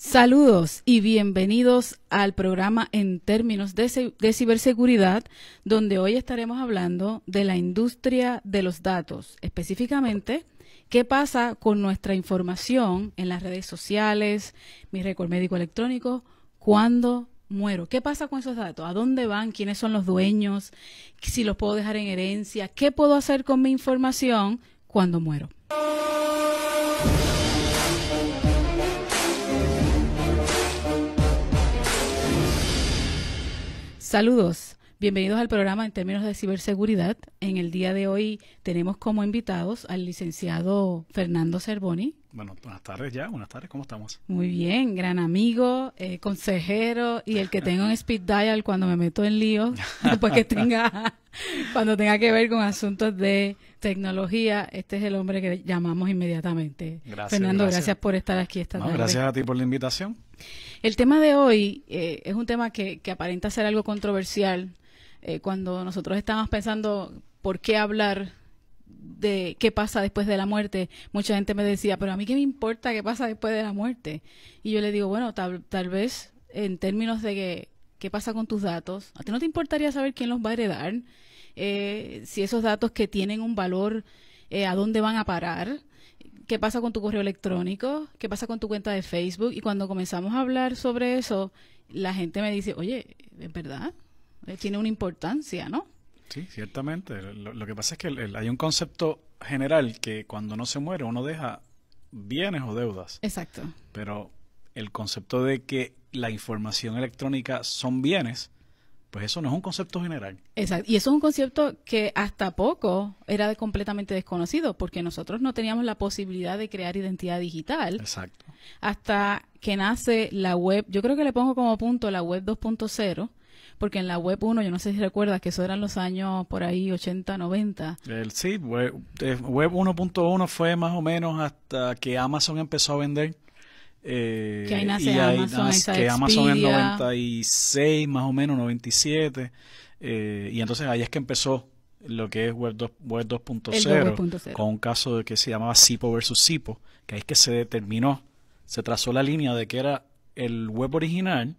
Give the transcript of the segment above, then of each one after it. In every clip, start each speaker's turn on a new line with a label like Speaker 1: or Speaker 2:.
Speaker 1: Saludos y bienvenidos al programa en términos de, ciberseguridad, donde hoy estaremos hablando de la industria de los datos, específicamente qué pasa con nuestra información en las redes sociales, mi récord médico electrónico, cuando muero, qué pasa con esos datos, a dónde van, quiénes son los dueños, si los puedo dejar en herencia, qué puedo hacer con mi información cuando muero. Saludos. Bienvenidos al programa en términos de ciberseguridad. En el día de hoy tenemos como invitados al licenciado Fernando Cervoni,
Speaker 2: buenas tardes ya, buenas tardes, ¿cómo estamos? Muy
Speaker 1: bien, gran amigo, eh, consejero y el que tengo en Speed Dial cuando me meto en lío, después que tenga, cuando tenga que ver con asuntos de tecnología, este es el hombre que llamamos inmediatamente. Gracias, Fernando, gracias. por estar aquí esta tarde. Gracias
Speaker 2: a ti por la invitación.
Speaker 1: El tema de hoy eh, es un tema que, aparenta ser algo controversial. Eh, cuando nosotros estábamos pensando por qué hablar de qué pasa después de la muerte, mucha gente me decía, pero a mí qué me importa qué pasa después de la muerte. Y yo le digo, bueno, tal, vez en términos de que, qué pasa con tus datos, a ti no te importaría saber quién los va a heredar, eh, si esos datos que tienen un valor, eh, a dónde van a parar, qué pasa con tu correo electrónico, qué pasa con tu cuenta de Facebook. Y cuando comenzamos a hablar sobre eso, la gente me dice, oye, es verdad, eh, tiene una importancia, ¿no?
Speaker 2: Sí, ciertamente. Lo, que pasa es que hay un concepto general que cuando uno se muere uno deja bienes o deudas. Exacto. Pero el concepto de que la información electrónica son bienes, pues eso no es un concepto general.
Speaker 1: Exacto. Y eso es un concepto que hasta poco era completamente desconocido, porque nosotros no teníamos la posibilidad de crear identidad digital. Exacto. Hasta que nace la web, yo creo que le pongo como punto la web 2.0 porque en la web 1, yo no sé si recuerdas que eso eran los años por ahí 80, 90.
Speaker 2: El, sí, web, 1.1 eh, fue más o menos hasta que Amazon empezó a vender. Eh, que ahí nace y Amazon, ahí que Amazon en 96, más o menos, 97. Eh, y entonces ahí es que empezó lo que es Web 2.0, con un caso de que se llamaba SIPO versus SIPO, que ahí es que se determinó, se trazó la línea de que era el web original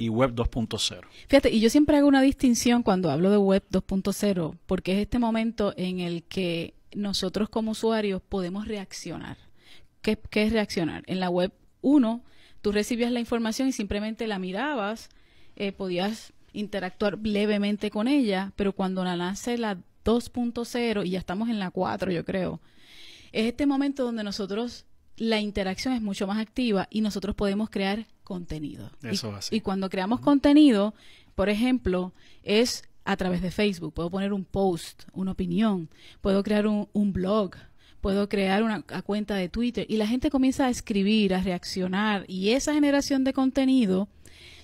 Speaker 2: y Web 2.0.
Speaker 1: Fíjate, y yo siempre hago una distinción cuando hablo de Web 2.0, porque es este momento en el que nosotros como usuarios podemos reaccionar. ¿Qué, es reaccionar? En la Web 1, tú recibías la información y simplemente la mirabas, eh, podías interactuar levemente con ella, pero cuando la nace la 2.0 y ya estamos en la 4, yo creo, es este momento donde nosotros la interacción es mucho más activa y nosotros podemos crear contenido. y, cuando creamos contenido, por ejemplo, es a través de Facebook. Puedo poner un post, una opinión, puedo crear un, blog, puedo crear una, cuenta de Twitter y la gente comienza a escribir, a reaccionar y esa generación de contenido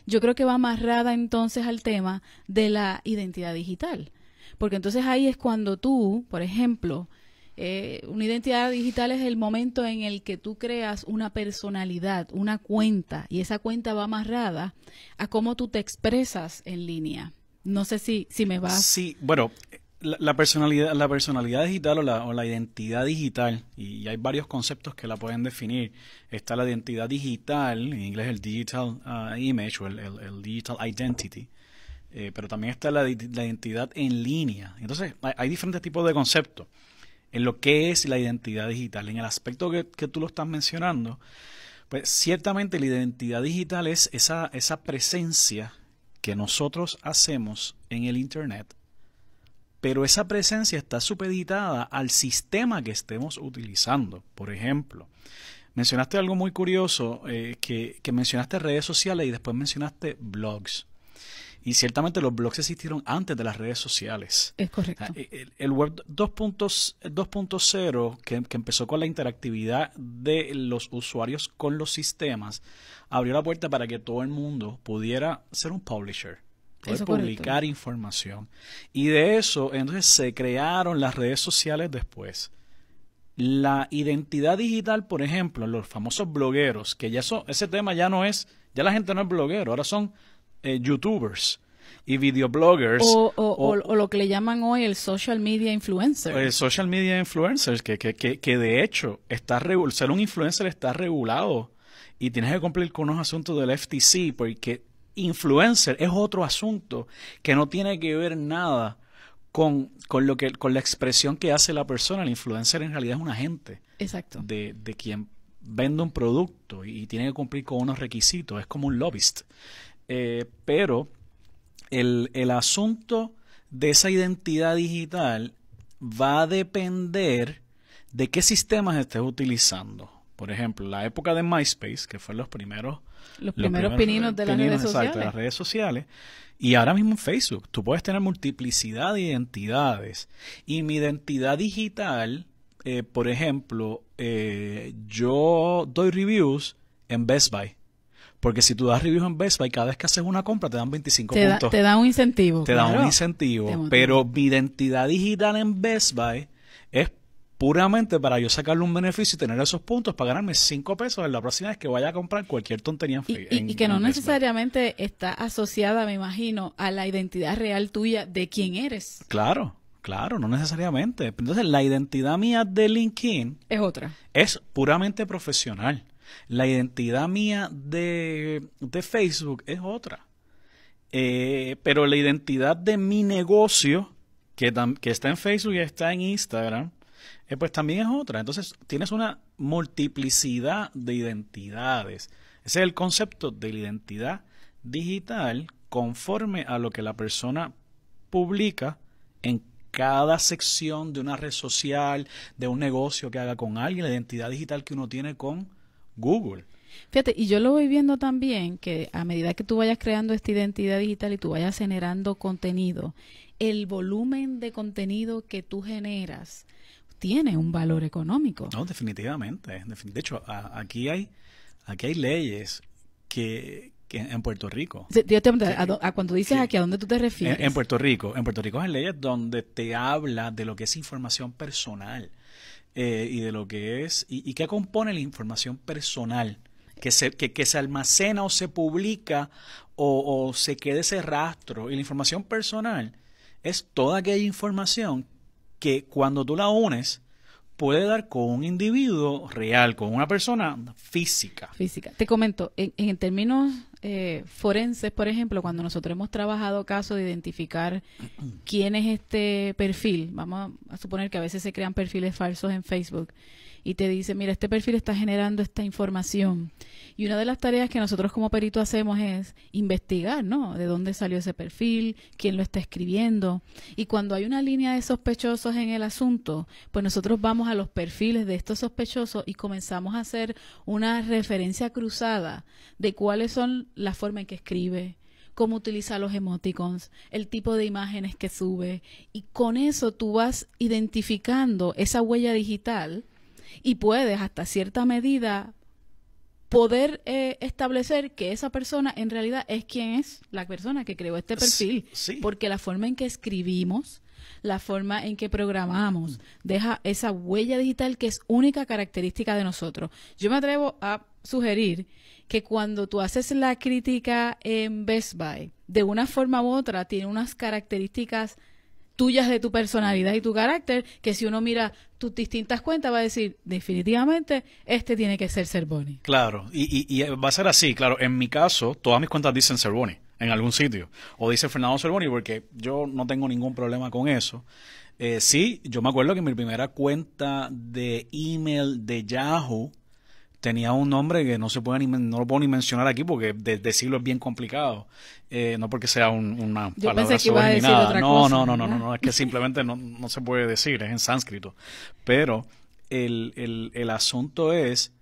Speaker 1: yo creo que va amarrada entonces al tema de la identidad digital. Porque entonces ahí es cuando tú, por ejemplo, eh, una identidad digital es el momento en el que tú creas una personalidad, una cuenta, y esa cuenta va amarrada a cómo tú te expresas en línea. No sé si, si me va. Sí,
Speaker 2: bueno, la, personalidad, la personalidad digital o la, identidad digital, y, hay varios conceptos que la pueden definir. Está la identidad digital, en inglés el digital uh, image o el, digital identity, eh, pero también está la, identidad en línea. Entonces, hay diferentes tipos de conceptos en lo que es la identidad digital. En el aspecto que, tú lo estás mencionando, pues ciertamente la identidad digital es esa, presencia que nosotros hacemos en el Internet, pero esa presencia está supeditada al sistema que estemos utilizando. Por ejemplo, mencionaste algo muy curioso, eh, que mencionaste redes sociales y después mencionaste blogs. Y ciertamente los blogs existieron antes de las redes sociales. Es correcto. E, el, el web 2.0, que, que empezó con la interactividad de los usuarios con los sistemas, abrió la puerta para que todo el mundo pudiera ser un publisher
Speaker 1: poder publicar
Speaker 2: información. Y de eso, entonces se crearon las redes sociales después. La identidad digital, por ejemplo, los famosos blogueros, que ya eso, ese tema ya no es, ya la gente no es bloguero, ahora son eh, youtubers y videobloggers. O, o,
Speaker 1: lo que le llaman hoy el social media influencer. El
Speaker 2: social media influencer, que, que, de hecho está ser un influencer está regulado y tienes que cumplir con unos asuntos del FTC porque influencer es otro asunto que no tiene que ver nada con, con, lo que, con la expresión que hace la persona. El influencer en realidad es un agente Exacto. De, de quien vende un producto y tiene que cumplir con unos requisitos. Es como un lobbyist. Eh, pero el, el asunto de esa identidad digital va a depender de qué sistemas estés utilizando. Por ejemplo, la época de MySpace, que fue los primeros...
Speaker 1: Los, primeros, pininos de las redes sociales. las
Speaker 2: redes sociales. Y ahora mismo en Facebook, tú puedes tener multiplicidad de identidades. Y mi identidad digital, eh, por ejemplo, eh, yo doy reviews en Best Buy. Porque si tú das reviews en Best Buy, cada vez que haces una compra te dan 25 te puntos. te
Speaker 1: da un incentivo. Te da un
Speaker 2: incentivo. Pero mi identidad digital en Best Buy es puramente para yo sacarle un beneficio y tener esos puntos para ganarme 5 pesos en la próxima vez que vaya a comprar cualquier tontería en Y, y que no
Speaker 1: necesariamente está asociada, me imagino, a la identidad real tuya de quién eres.
Speaker 2: Claro. Claro, no necesariamente. Entonces, la identidad mía de LinkedIn es otra. Es puramente profesional. La identidad mía de, de Facebook es otra. Eh, pero la identidad de mi negocio, que, que está en Facebook y está en Instagram, eh, pues también es otra. Entonces tienes una multiplicidad de identidades. Ese es el concepto de la identidad digital conforme a lo que la persona publica en cada sección de una red social, de un negocio que haga con alguien, la identidad digital que uno tiene con Google.
Speaker 1: Fíjate, y yo lo voy viendo también que a medida que tú vayas creando esta identidad digital y tú vayas generando contenido, el volumen de contenido que tú generas tiene un valor económico.
Speaker 2: No, definitivamente. De hecho, aquí hay aquí hay leyes que, en Puerto Rico.
Speaker 1: a, cuando dices aquí, ¿a dónde tú te refieres? En, en,
Speaker 2: Puerto Rico. En Puerto Rico hay leyes donde te habla de lo que es información personal. Eh, y de lo que es y, que qué compone la información personal que se, que, se almacena o se publica o, se quede ese rastro. Y la información personal es toda aquella información que cuando tú la unes puede dar con un individuo real, con una persona física. Física.
Speaker 1: Te comento, en, en términos eh, forenses, por ejemplo, cuando nosotros hemos trabajado casos de identificar quién es este perfil, vamos a suponer que a veces se crean perfiles falsos en Facebook, y te dice, mira, este perfil está generando esta información. Y una de las tareas que nosotros como perito hacemos es investigar, ¿no? De dónde salió ese perfil, quién lo está escribiendo. Y cuando hay una línea de sospechosos en el asunto, pues nosotros vamos a los perfiles de estos sospechosos y comenzamos a hacer una referencia cruzada de cuáles son la forma en que escribe, cómo utiliza los emoticons, el tipo de imágenes que sube. Y con eso tú vas identificando esa huella digital y puedes hasta cierta medida poder eh, establecer que esa persona en realidad es quien es la persona que creó este perfil, porque la forma en que escribimos, la forma en que programamos, deja esa huella digital que es única característica de nosotros. Yo me atrevo a sugerir que cuando tú haces la crítica en Best Buy, de una forma u otra, tiene unas características tuyas de tu personalidad y tu carácter, que si uno mira tus distintas cuentas va a decir, definitivamente, este tiene que ser Cervoni.
Speaker 2: Claro, y, y, va a ser así, claro, en mi caso, todas mis cuentas dicen Cervoni en algún sitio, o dice Fernando Cervoni, porque yo no tengo ningún problema con eso. Eh, sí, yo me acuerdo que mi primera cuenta de email de Yahoo tenía un nombre que no se puede ni, no lo puedo ni mencionar aquí porque decirlo es bien complicado. Eh, no porque sea una Yo palabra pensé no, no, no, no, no, no, es que simplemente no, se puede decir, es en sánscrito. Pero el, asunto es,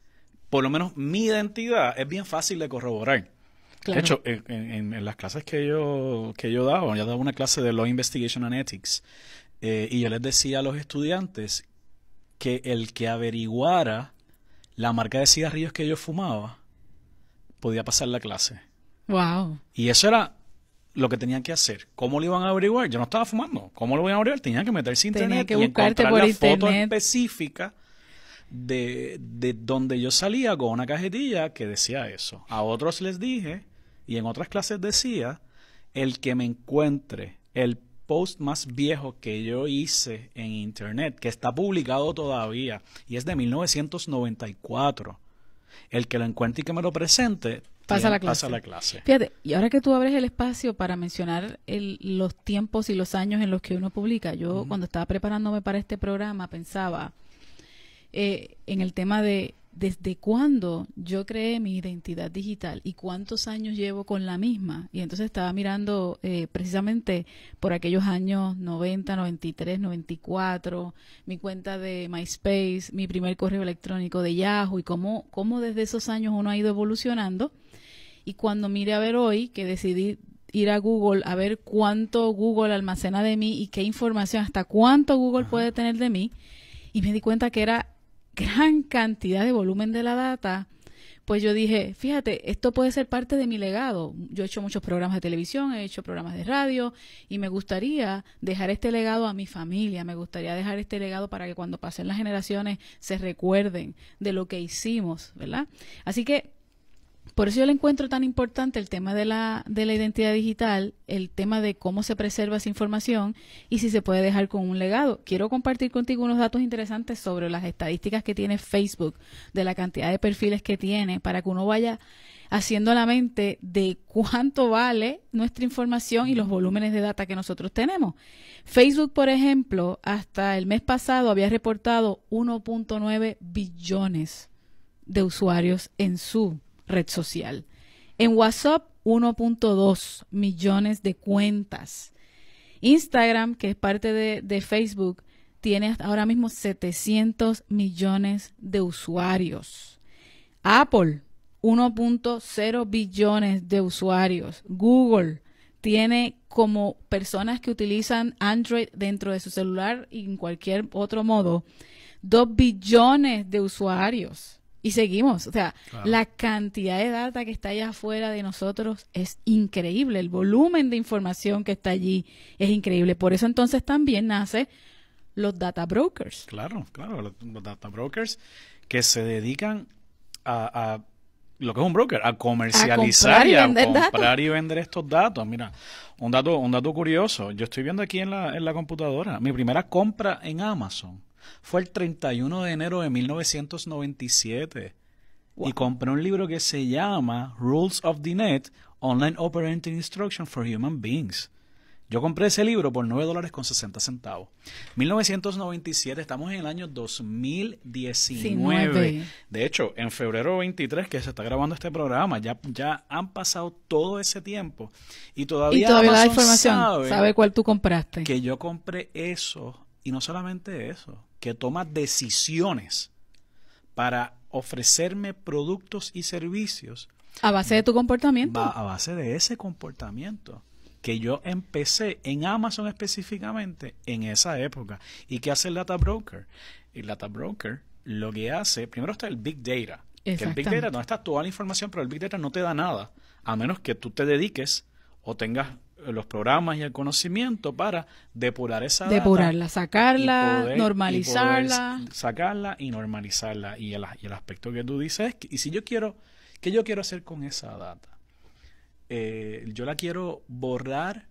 Speaker 2: por lo menos mi identidad es bien fácil de corroborar. De hecho, en, las clases que yo, yo daba, yo daba una clase de Law Investigation and Ethics, eh, y yo les decía a los estudiantes que el que averiguara la marca de cigarrillos que yo fumaba podía pasar la clase. Wow. Y eso era lo que tenían que hacer. ¿Cómo lo iban a averiguar? Yo no estaba fumando. ¿Cómo lo iban a averiguar? Tenían que meterse en internet que y encontrar la foto específica de, de donde yo salía con una cajetilla que decía eso. A otros les dije, y en otras clases decía, el que me encuentre el post más viejo que yo hice en internet, que está publicado todavía, y es de 1994. El que lo encuentre y que me lo presente, pasa, la clase. la clase. Fíjate,
Speaker 1: y ahora que tú abres el espacio para mencionar los tiempos y los años en los que uno publica, yo cuando estaba preparándome para este programa pensaba eh, en el tema de desde cuándo yo creé mi identidad digital y cuántos años llevo con la misma. Y entonces estaba mirando eh, precisamente por aquellos años 90, 93, 94, mi cuenta de MySpace, mi primer correo electrónico de Yahoo y cómo, cómo desde esos años uno ha ido evolucionando. Y cuando mire a ver hoy, que decidí ir a Google a ver cuánto Google almacena de mí y qué información, hasta cuánto Google puede tener de mí, y me di cuenta que era gran cantidad de volumen de la data, pues yo dije, fíjate, esto puede ser parte de mi legado. Yo he hecho muchos programas de televisión, he hecho programas de radio y me gustaría dejar este legado a mi familia, me gustaría dejar este legado para que cuando pasen las generaciones se recuerden de lo que hicimos, ¿verdad? Así que por eso yo le encuentro tan importante el tema de la, de la identidad digital, el tema de cómo se preserva esa información y si se puede dejar con un legado. Quiero compartir contigo unos datos interesantes sobre las estadísticas que tiene Facebook, de la cantidad de perfiles que tiene, para que uno vaya haciendo la mente de cuánto vale nuestra información y los volúmenes de data que nosotros tenemos. Facebook, por ejemplo, hasta el mes pasado había reportado 1.9 billones de usuarios en su red social. En WhatsApp, 1.2 millones de cuentas. Instagram, que es parte de, Facebook, tiene ahora mismo 700 millones de usuarios. Apple, 1.0 billones de usuarios. Google tiene como personas que utilizan Android dentro de su celular y en cualquier otro modo, 2 billones de usuarios. Y seguimos, o sea, la cantidad de data que está allá afuera de nosotros es increíble, el volumen de información que está allí es increíble. Por eso entonces también nace los data brokers.
Speaker 2: Claro, claro, los, data brokers que se dedican a, lo que es un broker, a comercializar a y, a comprar y vender estos datos. Mira, un dato, un dato curioso, yo estoy viendo aquí en la, en la computadora, mi primera compra en Amazon fue el 31 de enero de 1997. Y compré un libro que se llama Rules of the Net, Online Operating Instruction for Human Beings. Yo compré ese libro por 9 dólares con 60 centavos. 1997, estamos en el año 2019. De hecho, en febrero 23, que se está grabando este programa, ya, ya han pasado todo ese tiempo. Y todavía, y la información sabe, cuál
Speaker 1: tú compraste. Que yo
Speaker 2: compré eso y no solamente eso, que toma decisiones para ofrecerme productos y servicios.
Speaker 1: A base de tu comportamiento. a base de
Speaker 2: ese comportamiento que yo empecé en Amazon específicamente en esa época. ¿Y qué hace el Data Broker? El Data Broker lo que hace, primero está el Big Data. el Big Data no está toda la información, pero el Big Data no te da nada, a menos que tú te dediques o tengas los programas y el conocimiento para depurar esa data depurarla
Speaker 1: sacarla normalizarla
Speaker 2: sacarla y normalizarla y el, y el, aspecto que tú dices y si yo quiero qué yo quiero hacer con esa data eh, yo la quiero borrar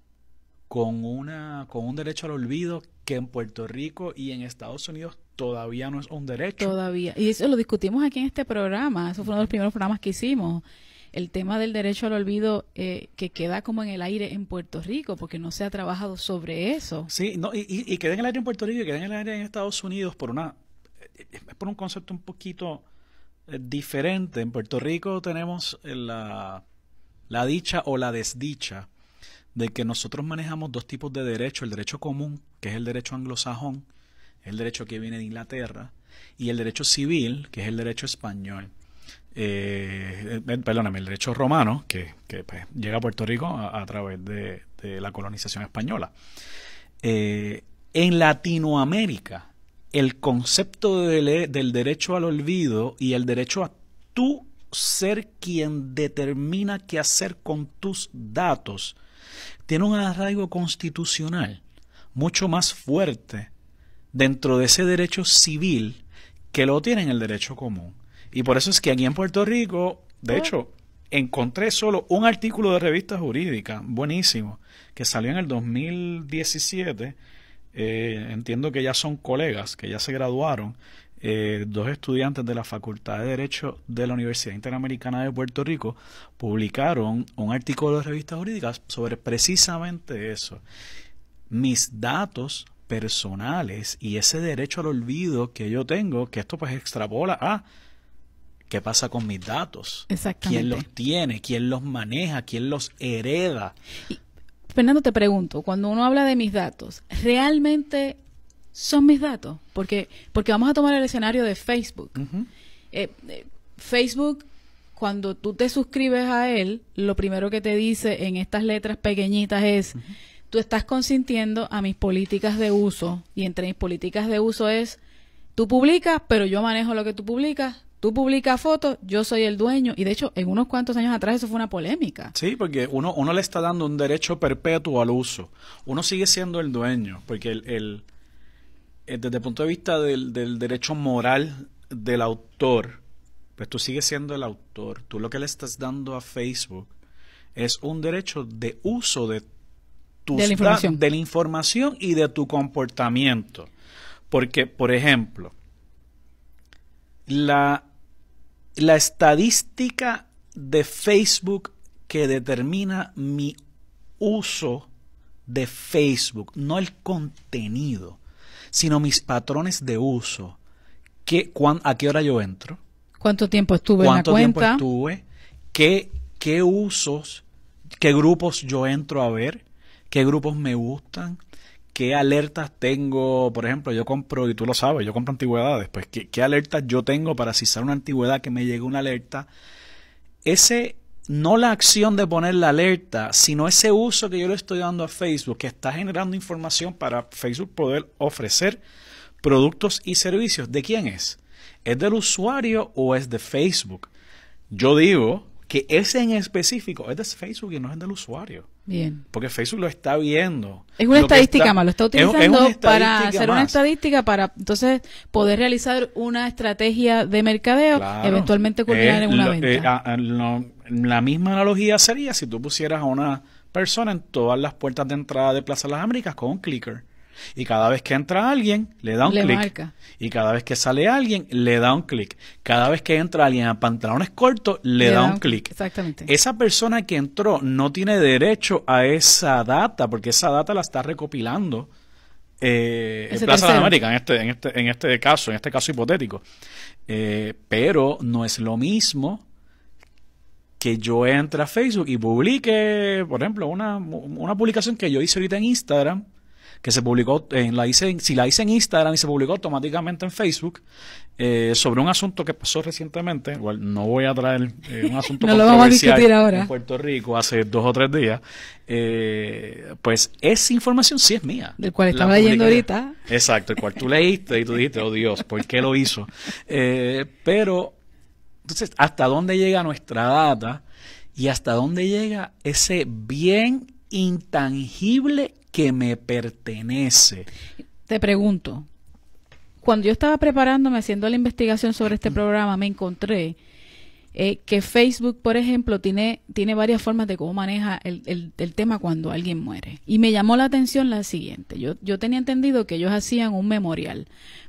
Speaker 2: con una con un derecho al olvido que en Puerto Rico y en Estados Unidos todavía no es un
Speaker 1: derecho todavía y eso lo discutimos aquí en este programa eso fue uno de los primeros programas que hicimos el tema del derecho al olvido eh, que queda como en el aire en Puerto Rico, porque no se ha trabajado sobre eso.
Speaker 2: Sí, no, y, y, queda en el aire en Puerto Rico y queda en el aire en Estados Unidos por una eh, por un concepto un poquito eh, diferente. En Puerto Rico tenemos la, la dicha o la desdicha de que nosotros manejamos dos tipos de derecho, el derecho común, que es el derecho anglosajón, el derecho que viene de Inglaterra, y el derecho civil, que es el derecho español. Eh, eh, perdóname, el derecho romano, que, pues, llega a Puerto Rico a, través de, la colonización española. Eh, en Latinoamérica, el concepto del derecho al olvido y el derecho a tú ser quien determina qué hacer con tus datos tiene un arraigo constitucional mucho más fuerte dentro de ese derecho civil que lo tiene en el derecho común. Y por eso es que aquí en Puerto Rico, de ah. hecho, encontré solo un artículo de revista jurídica, buenísimo, que salió en el 2017. Eh, entiendo que ya son colegas, que ya se graduaron, eh, dos estudiantes de la Facultad de Derecho de la Universidad Interamericana de Puerto Rico publicaron un artículo de revistas jurídicas sobre precisamente eso. Mis datos personales y ese derecho al olvido que yo tengo, que esto pues extrapola a ¿Qué pasa con mis datos?
Speaker 1: Exactamente. ¿Quién los
Speaker 2: tiene? ¿Quién los maneja? ¿Quién los hereda?
Speaker 1: Fernando, te pregunto, cuando uno habla de mis datos, ¿realmente son mis datos? Porque, porque vamos a tomar el escenario de Facebook. Eh, eh, Facebook cuando tú te suscribes a él, lo primero que te dice en estas letras pequeñitas es, tú estás consintiendo a mis políticas de uso. Y entre mis políticas de uso es, tú publicas, pero yo manejo lo que tú publicas, tú publicas fotos, yo soy el dueño. Y de hecho, en unos cuantos años atrás eso fue una polémica.
Speaker 2: Sí, porque uno, uno le está dando un derecho perpetuo al uso. Uno sigue siendo el dueño, porque el, eh, desde el punto de vista del, derecho moral del autor, pues tú sigues siendo el autor. Tú lo que le estás dando a Facebook es un derecho de uso de, tu de la información y de tu comportamiento. Porque, por ejemplo, la la estadística de Facebook que determina mi uso de Facebook, no el contenido, sino mis patrones de uso. ¿A qué hora yo entro?
Speaker 1: ¿Cuánto tiempo estuve en la
Speaker 2: estuve? ¿Qué, ¿Qué usos, qué grupos yo entro a ver? ¿Qué grupos me gustan? qué alertas tengo, por ejemplo, yo compro, y tú lo sabes, yo compro antigüedades, pues qué, alertas yo tengo para si sale una antigüedad que me llegue una alerta. Ese, no la acción de poner la alerta, sino ese uso que yo le estoy dando a Facebook, que está generando información para Facebook poder ofrecer productos y servicios. ¿De quién es? ¿Es del usuario o es de Facebook? Yo digo que ese en específico es de Facebook y no es del usuario. Bien. Porque Facebook lo está viendo. Es una estadística más, lo está utilizando para hacer una
Speaker 1: estadística para entonces poder realizar una estrategia de mercadeo, eventualmente culminar en una eh, venta.
Speaker 2: Ah, ah, la misma analogía sería si tú pusieras a una persona en todas las puertas de entrada de Plaza las Américas con un clicker. Y cada vez que entra alguien, le da un clic. Y cada vez que sale alguien, le da un clic. Cada vez que entra alguien a pantalones cortos, le, da, un, clic. Exactamente. Esa persona que entró no tiene derecho a esa data, porque esa data la está recopilando eh, en Plaza de América, en este, en, este, en este caso, en este caso hipotético. Eh, pero no es lo mismo que yo entre a Facebook y publique, por ejemplo, una, una publicación que yo hice ahorita en Instagram que se publicó, la hice, si la hice en Instagram y se publicó automáticamente en Facebook, eh, sobre un asunto que pasó recientemente, igual no voy a traer eh, un asunto que en Puerto Rico hace dos o tres días, eh, pues esa información sí es mía. Del
Speaker 1: cual estamos leyendo ahorita.
Speaker 2: Exacto, el cual tú leíste y tú dijiste, oh Dios, ¿por qué lo hizo? pero, entonces, ¿hasta dónde llega nuestra data? ¿Y hasta dónde llega ese bien intangible que me pertenece.
Speaker 1: Te pregunto, cuando yo estaba preparándome, haciendo la investigación sobre este programa, me encontré eh, que Facebook, por ejemplo, tiene, tiene varias formas de cómo maneja el, el, tema cuando alguien muere. Y me llamó la atención la siguiente. Yo, yo tenía entendido que ellos hacían un memorial,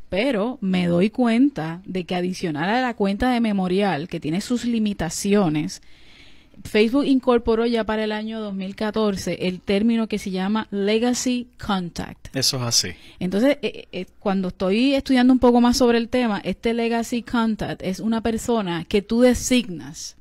Speaker 1: pero me doy cuenta de que adicional a la cuenta de memorial, que tiene sus limitaciones, Facebook incorporó ya para el año 2014 el término que se llama legacy contact. Eso es así. Entonces, eh, eh, eh, cuando estoy estudiando un poco más sobre el tema, este legacy contact es una persona que tú designas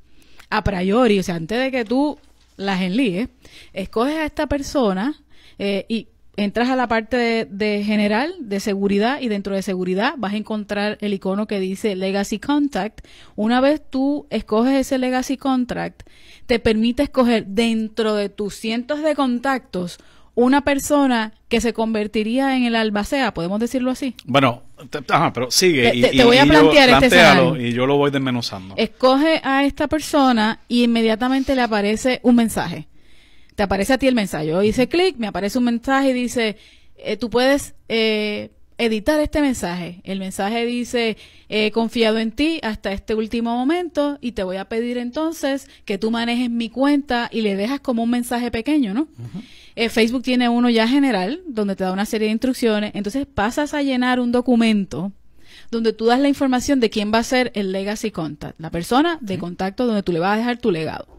Speaker 1: a priori, o sea, antes de que tú las enlíes, escoges a esta persona y entras a la parte de, general de seguridad y dentro de seguridad vas a encontrar el icono que dice Legacy Contact. Una vez tú escoges ese Legacy contact, te permite escoger dentro de tus cientos de contactos una persona que se convertiría en el albacea, podemos decirlo así.
Speaker 2: Bueno, pero sigue. Te, voy a plantear este escenario. Y yo lo voy desmenuzando.
Speaker 1: Escoge a esta persona y inmediatamente le aparece un mensaje te aparece a ti el mensaje. Yo hice clic, me aparece un mensaje y dice, eh, tú puedes eh, editar este mensaje. El mensaje dice, he eh, confiado en ti hasta este último momento y te voy a pedir entonces que tú manejes mi cuenta y le dejas como un mensaje pequeño, ¿no? Facebook tiene uno ya general donde te da una serie de instrucciones. Entonces pasas a llenar un documento donde tú das la información de quién va a ser el legacy contact, la persona de contacto donde tú le vas a dejar tu legado.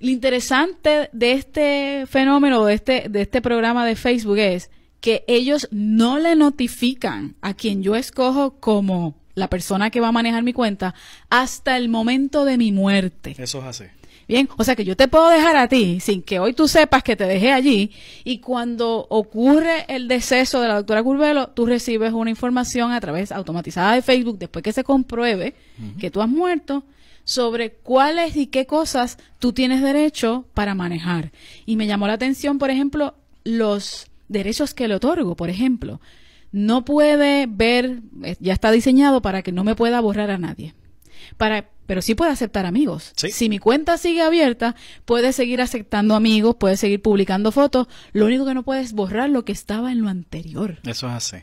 Speaker 1: Lo interesante de este fenómeno, de este, de este programa de Facebook es que ellos no le notifican a quien yo escojo como la persona que va a manejar mi cuenta hasta el momento de mi muerte. Eso es así. Bien, o sea que yo te puedo dejar a ti sin que hoy tú sepas que te dejé allí y cuando ocurre el deceso de la doctora Curvelo, tú recibes una información a través automatizada de Facebook después que se compruebe que tú has muerto sobre cuáles y qué cosas tú tienes derecho para manejar. Y me llamó la atención, por ejemplo, los derechos que le otorgo, por ejemplo. No puede ver, eh, ya está diseñado para que no me pueda borrar a nadie. Para, pero sí puede aceptar amigos. Si mi cuenta sigue abierta, puede seguir aceptando amigos, puede seguir publicando fotos. Lo único que no puede es borrar lo que estaba en lo anterior. Eso es así.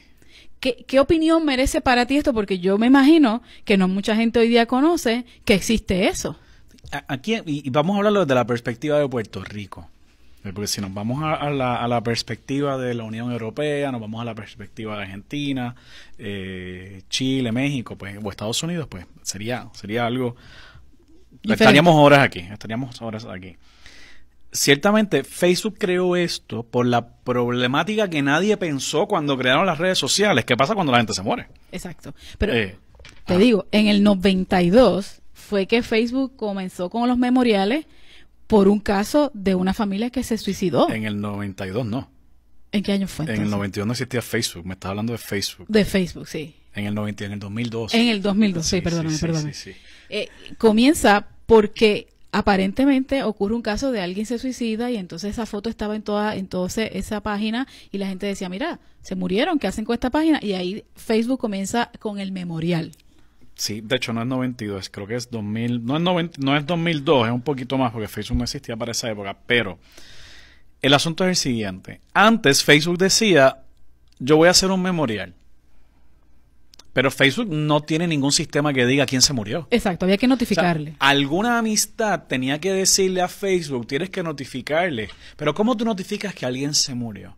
Speaker 1: ¿Qué, opinión merece para ti esto? Porque yo me imagino que no mucha gente hoy día conoce que existe eso.
Speaker 2: Aquí, y vamos a hablarlo desde la perspectiva de Puerto Rico. ¿eh? Porque si nos vamos a, la, perspectiva de la Unión Europea, nos vamos a la perspectiva de Argentina, eh, Chile, México, pues, o Estados Unidos, pues sería, sería algo. Estaríamos horas aquí, estaríamos horas aquí ciertamente Facebook creó esto por la problemática que nadie pensó cuando crearon las redes sociales. ¿Qué pasa cuando la gente se muere?
Speaker 1: Exacto. Pero eh, te digo, en el 92 fue que Facebook comenzó con los memoriales por un caso de una familia que se suicidó. En
Speaker 2: el 92 no.
Speaker 1: ¿En qué año fue? En el 92
Speaker 2: no existía Facebook, me estás hablando de Facebook. De Facebook, sí. En el 92, en el 2012.
Speaker 1: En el 2002, sí, perdóname, sí, perdóname. Eh, comienza porque aparentemente ocurre un caso de alguien se suicida y entonces esa foto estaba en toda esa página y la gente decía mira se murieron qué hacen con esta página y ahí Facebook comienza con el memorial
Speaker 2: sí de hecho no es 92 creo que es 2000 no es no es 2002 es un poquito más porque Facebook no existía para esa época pero el asunto es el siguiente antes Facebook decía yo voy a hacer un memorial pero Facebook no tiene ningún sistema que diga quién se murió.
Speaker 1: Exacto, había que notificarle.
Speaker 2: alguna amistad tenía que decirle a Facebook, tienes que notificarle. Pero ¿cómo tú notificas que alguien se murió?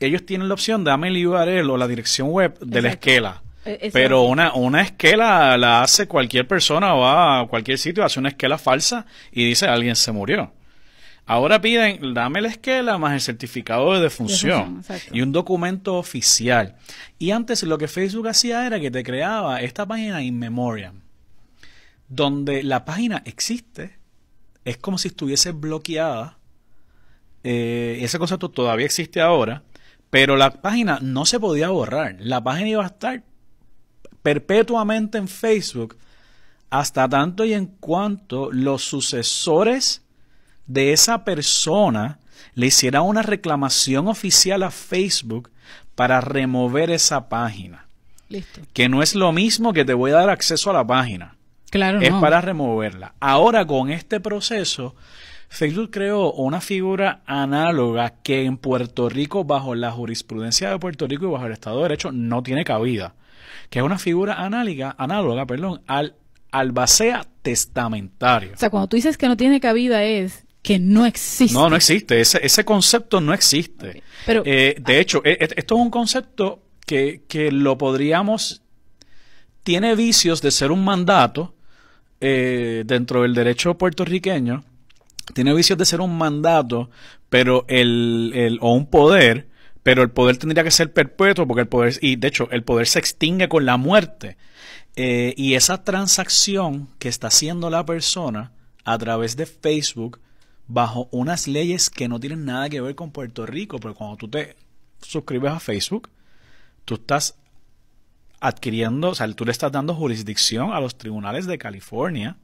Speaker 2: Ellos tienen la opción, dame el URL o la dirección web
Speaker 1: de la esquela. Eh, Pero
Speaker 2: una, una esquela la hace cualquier persona, va a cualquier sitio, hace una esquela falsa y dice alguien se murió. Ahora piden, dame la esquela más el certificado de defunción, y un documento oficial. Y antes lo que Facebook hacía era que te creaba esta página in memoriam, donde la página existe, es como si estuviese bloqueada. Eh, ese concepto todavía existe ahora, pero la página no se podía borrar. La página iba a estar perpetuamente en Facebook hasta tanto y en cuanto los sucesores de esa persona le hiciera una reclamación oficial a Facebook para remover esa página. Listo. Que no es lo mismo que te voy a dar acceso a la página.
Speaker 1: Claro. Es para
Speaker 2: removerla. Ahora con este proceso, Facebook creó una figura análoga que en Puerto Rico, bajo la jurisprudencia de Puerto Rico y bajo el Estado de Derecho, no tiene cabida. Que es una figura análoga, análoga perdón, al albacea testamentario. O
Speaker 1: sea, cuando tú dices que no tiene cabida es que no existe. No,
Speaker 2: no existe. Ese, ese concepto no existe. Pero, eh, de ah, hecho, e, e, esto es un concepto que, lo podríamos... Tiene vicios de ser un mandato eh, dentro del derecho puertorriqueño. Tiene vicios de ser un mandato pero el, o un poder pero el poder tendría que ser perpetuo porque el poder y de hecho el poder se extingue con la muerte eh, y esa transacción que está haciendo la persona a través de Facebook bajo unas leyes que no tienen nada que ver con Puerto Rico, pero cuando tú te suscribes a Facebook, tú estás adquiriendo, o sea, tú le estás dando jurisdicción a los tribunales de California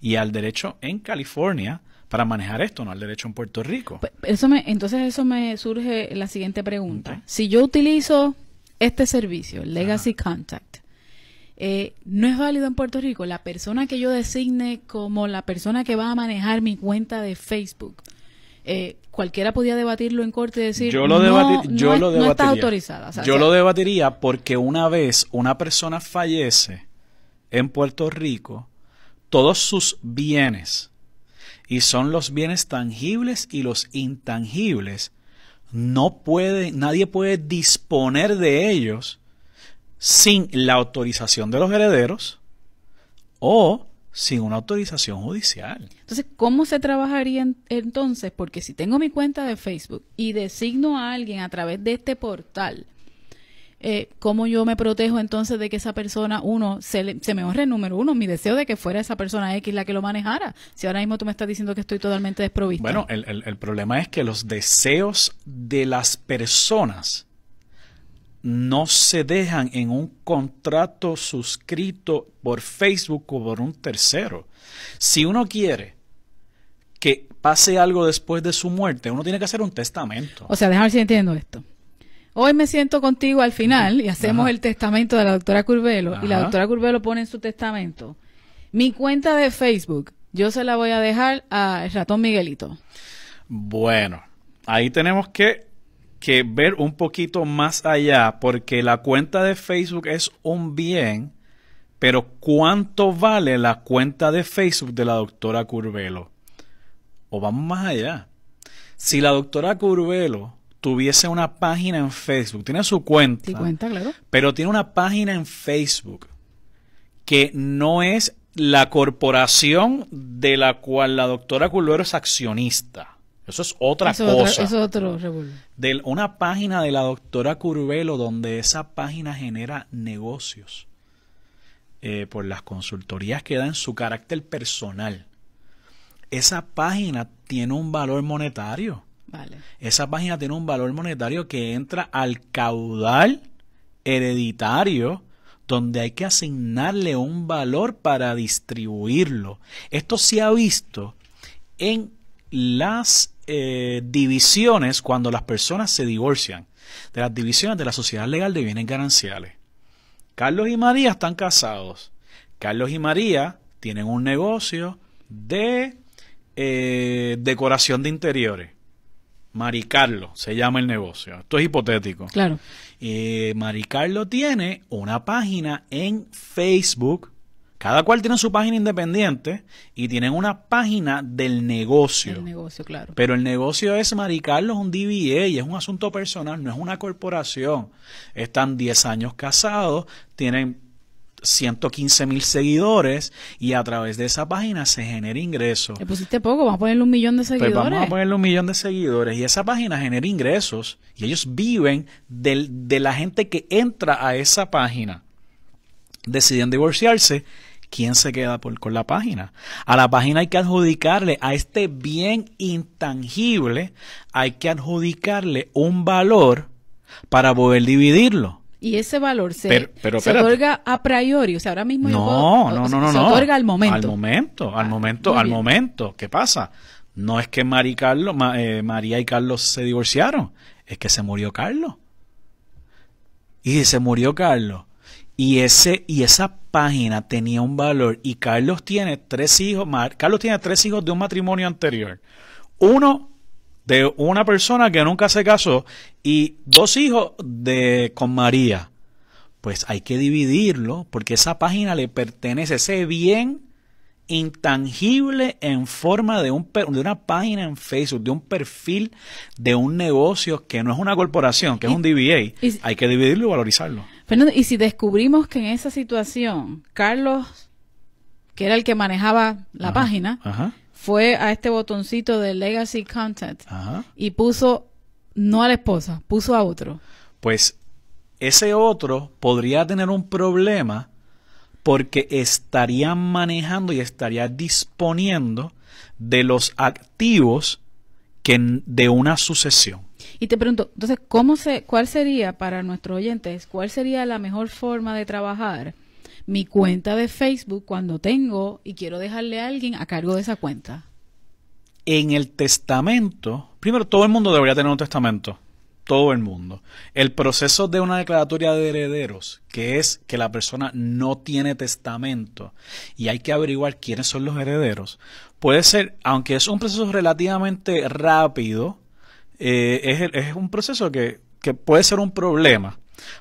Speaker 2: y al derecho en California para manejar esto, no al derecho en Puerto Rico.
Speaker 1: entonces eso me surge la siguiente pregunta. Si yo utilizo este servicio, Legacy Contact, eh, no es válido en Puerto Rico la persona que yo designe como la persona que va a manejar mi cuenta de Facebook. Eh, cualquiera podía debatirlo en corte y decir yo lo, no, debatiría. autorizada. yo lo
Speaker 2: debatiría porque una vez una persona fallece en Puerto Rico, todos sus bienes, y son los bienes tangibles y los intangibles, no puede, nadie puede disponer de ellos sin la autorización de los herederos o sin una autorización judicial.
Speaker 1: Entonces, ¿cómo se trabajaría entonces? Porque si tengo mi cuenta de Facebook y designo a alguien a través de este portal, eh, ¿cómo yo me protejo entonces de que esa persona, uno, se, se me honre número uno, mi deseo de que fuera esa persona X la que lo manejara? Si ahora mismo tú me estás diciendo que estoy totalmente desprovisto. Bueno,
Speaker 2: el problema es que los deseos de las personas no se dejan en un contrato suscrito por Facebook o por un tercero. Si uno quiere que pase algo después de su muerte, uno tiene que hacer un testamento.
Speaker 1: O sea, déjame ver si entiendo esto. Hoy me siento contigo al final y hacemos el testamento de la doctora Curvelo y la doctora Curvelo pone en su testamento. Mi cuenta de Facebook, yo se la voy a dejar a ratón Miguelito.
Speaker 2: Bueno, ahí tenemos que que ver un poquito más allá, porque la cuenta de Facebook es un bien, pero ¿cuánto vale la cuenta de Facebook de la doctora Curvelo? O vamos más allá. Si la doctora Curvelo tuviese una página en Facebook, tiene su cuenta, cuenta claro. pero tiene una página en Facebook que no es la corporación de la cual la doctora Curvelo es accionista eso es otra cosa. es otro de una página de la doctora Curvelo donde esa página genera negocios eh, por las consultorías que da en su carácter personal. Esa página tiene un valor monetario. Esa página tiene un valor monetario que entra al caudal hereditario donde hay que asignarle un valor para distribuirlo. Esto se ha visto en las eh, divisiones cuando las personas se divorcian, de las divisiones de la sociedad legal de bienes gananciales. Carlos y María están casados. Carlos y María tienen un negocio de eh, decoración de interiores. Maricarlo se llama el negocio. Esto es hipotético. Claro. Eh, Maricarlo tiene una página en Facebook cada cual tiene su página independiente y tienen una página del negocio. claro. Pero el negocio es maricarlos un DBA y es un asunto personal, no es una corporación. Están 10 años casados, tienen 115 mil seguidores y a través de esa página se genera ingresos.
Speaker 1: Le pusiste poco, vamos a ponerle un millón de pues seguidores. a
Speaker 2: ponerle un millón de seguidores y esa página genera ingresos y ellos viven de la gente que entra a esa página. Deciden divorciarse ¿quién se queda con la página? A la página hay que adjudicarle, a este bien intangible, hay que adjudicarle un valor para poder dividirlo.
Speaker 1: Y ese valor se, otorga a priori, o sea, ahora mismo no, puedo, no, no, se, no, se otorga al momento. Al
Speaker 2: momento, al ah, momento, al momento. ¿Qué pasa? No es que eh, María y Carlos se divorciaron, es que se murió Carlos. Y se murió Carlos. Y, ese, y esa página tenía un valor. Y Carlos tiene tres hijos. Carlos tiene tres hijos de un matrimonio anterior. Uno de una persona que nunca se casó y dos hijos de con María. Pues hay que dividirlo porque esa página le pertenece ese bien intangible en forma de, un, de una página en Facebook, de un perfil de un negocio que no es una corporación, que es un DBA. hay que dividirlo y valorizarlo.
Speaker 1: Fernando, y si descubrimos que en esa situación Carlos, que era el que manejaba la página, fue a este botoncito de Legacy Content y puso no a la esposa, puso a otro.
Speaker 2: Pues ese otro podría tener un problema porque estaría manejando y estaría disponiendo de los activos que de una sucesión.
Speaker 1: Y te pregunto, entonces, ¿cómo ¿cuál sería para nuestros oyentes, cuál sería la mejor forma de trabajar mi cuenta de Facebook cuando tengo y quiero dejarle a alguien a cargo de esa cuenta?
Speaker 2: En el testamento, primero todo el mundo debería tener un testamento, todo el mundo. El proceso de una declaratoria de herederos, que es que la persona no tiene testamento y hay que averiguar quiénes son los herederos, puede ser, aunque es un proceso relativamente rápido, eh, es, un proceso que, puede ser un problema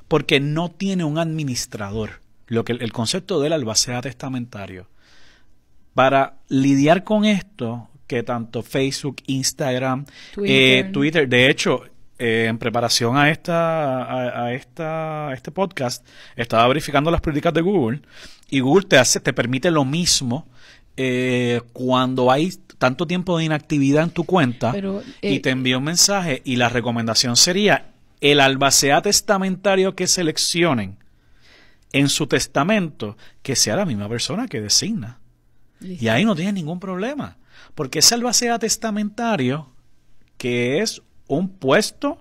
Speaker 2: porque no tiene un administrador. Lo que el, concepto del albacea testamentario. Para lidiar con esto, que tanto Facebook, Instagram, eh, Twitter, Twitter de hecho, eh, en preparación a esta, a, esta, este podcast, estaba verificando las políticas de Google y Google te hace, te permite lo mismo eh, cuando hay tanto tiempo de inactividad en tu cuenta y eh, te envía un mensaje y la recomendación sería el albacea testamentario que seleccionen en su testamento que sea la misma persona que designa. Y ahí no tiene ningún problema, porque ese albacea testamentario que es un puesto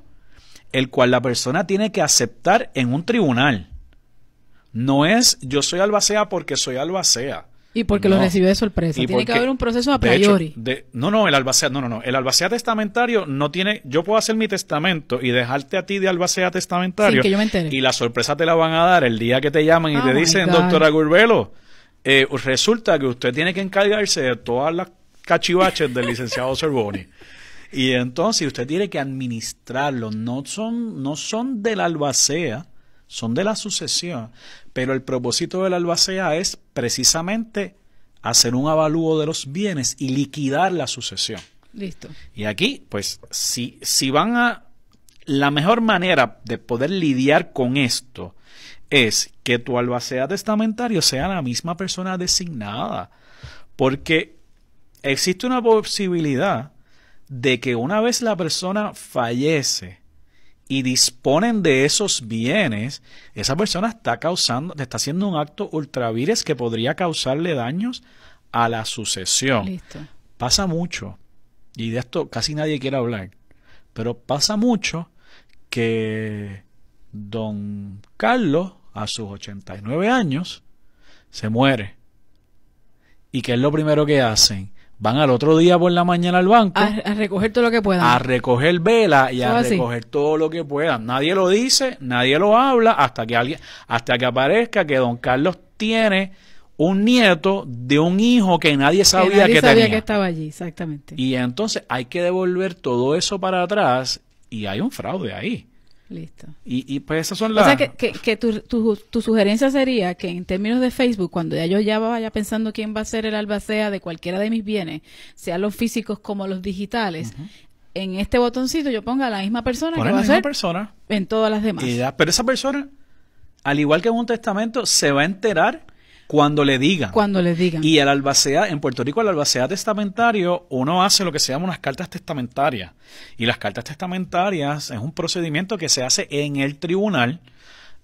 Speaker 2: el cual la persona tiene que aceptar en un tribunal. No es yo soy albacea porque soy albacea.
Speaker 1: Y porque lo recibió de sorpresa. tiene que haber un proceso a priori.
Speaker 2: no, no, el albacea, no, no, no. El albacea testamentario no tiene. Yo puedo hacer mi testamento y dejarte a ti de albacea testamentario. Y la sorpresa te la van a dar el día que te llaman y ah, te dicen, doctora Gurbelo, eh, resulta que usted tiene que encargarse de todas las cachivaches del licenciado Cervoni. Y entonces usted tiene que administrarlo. No son, no son del albacea son de la sucesión, pero el propósito del albacea es precisamente hacer un avalúo de los bienes y liquidar la sucesión. Listo. Y aquí, pues, si, si van a... La mejor manera de poder lidiar con esto es que tu albacea testamentario sea la misma persona designada, porque existe una posibilidad de que una vez la persona fallece, y disponen de esos bienes, esa persona está causando, está haciendo un acto ultravires que podría causarle daños a la sucesión. Pasa mucho, y de esto casi nadie quiere hablar, pero pasa mucho que don Carlos, a sus 89 años, se muere. ¿Y qué es lo primero que hacen? van al otro día por la mañana al banco. A,
Speaker 1: recoger todo lo que puedan.
Speaker 2: A recoger vela y a recoger todo lo que puedan. Nadie lo dice, nadie lo habla, hasta que alguien, hasta que aparezca que don Carlos tiene un nieto de un hijo que nadie sabía que, nadie sabía que
Speaker 1: estaba allí, exactamente.
Speaker 2: Y entonces hay que devolver todo eso para atrás y hay un fraude ahí. Listo. Y, y pues esas son las... O sea,
Speaker 1: que, tu, tu, sugerencia sería que en términos de Facebook, cuando ya yo ya vaya pensando quién va a ser el albacea de cualquiera de mis bienes, sean los físicos como los digitales, en este botoncito yo ponga a la misma persona que persona. en todas las demás.
Speaker 2: pero esa persona, al igual que en un testamento, se va a enterar cuando le digan. Cuando le digan. Y el albacea, en Puerto Rico el albacea testamentario, uno hace lo que se llama unas cartas testamentarias. Y las cartas testamentarias es un procedimiento que se hace en el tribunal.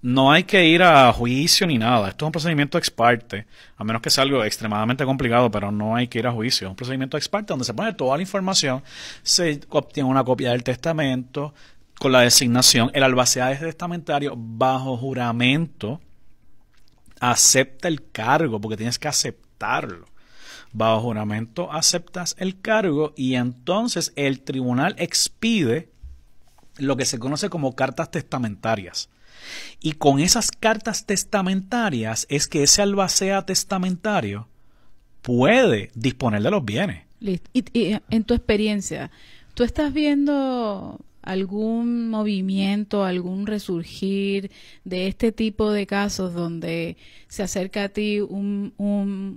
Speaker 2: No hay que ir a juicio ni nada. Esto es un procedimiento ex parte, a menos que sea algo extremadamente complicado, pero no hay que ir a juicio. Es un procedimiento ex parte donde se pone toda la información, se obtiene una copia del testamento con la designación. El albacea es testamentario bajo juramento Acepta el cargo, porque tienes que aceptarlo. Bajo juramento aceptas el cargo y entonces el tribunal expide lo que se conoce como cartas testamentarias. Y con esas cartas testamentarias es que ese albacea testamentario puede disponer de los bienes.
Speaker 1: Listo. Y, y eh, en tu experiencia, tú estás viendo algún movimiento, algún resurgir de este tipo de casos donde se acerca a ti un,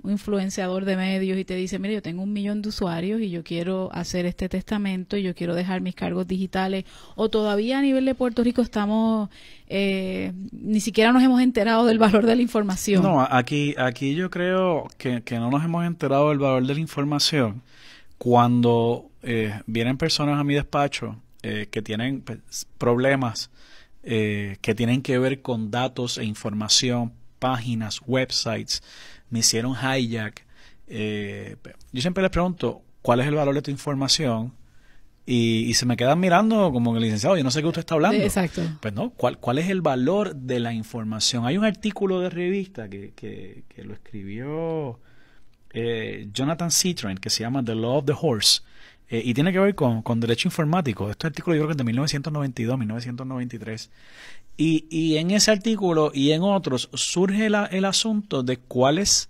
Speaker 1: influenciador de medios y te dice, mire, yo tengo un millón de usuarios y yo quiero hacer este testamento y yo quiero dejar mis cargos digitales, o todavía a nivel de Puerto Rico estamos, eh, ni siquiera nos hemos enterado del valor de la información. No,
Speaker 2: aquí, aquí yo creo que, no nos hemos enterado del valor de la información cuando eh, vienen personas a mi despacho eh, que tienen pues, problemas eh, que tienen que ver con datos e información, páginas, websites, me hicieron hijack. Eh, yo siempre les pregunto, ¿cuál es el valor de tu información? Y, se me quedan mirando como el licenciado, yo no sé qué usted está hablando. Exacto. Pues no, ¿cuál, cuál es el valor de la información? Hay un artículo de revista que, que, que lo escribió Jonathan Citron que se llama The Law of the Horse. Eh, y tiene que ver con, derecho informático. Este artículo yo creo que es de 1992, 1993. Y, en ese artículo y en otros surge el asunto de cuál es,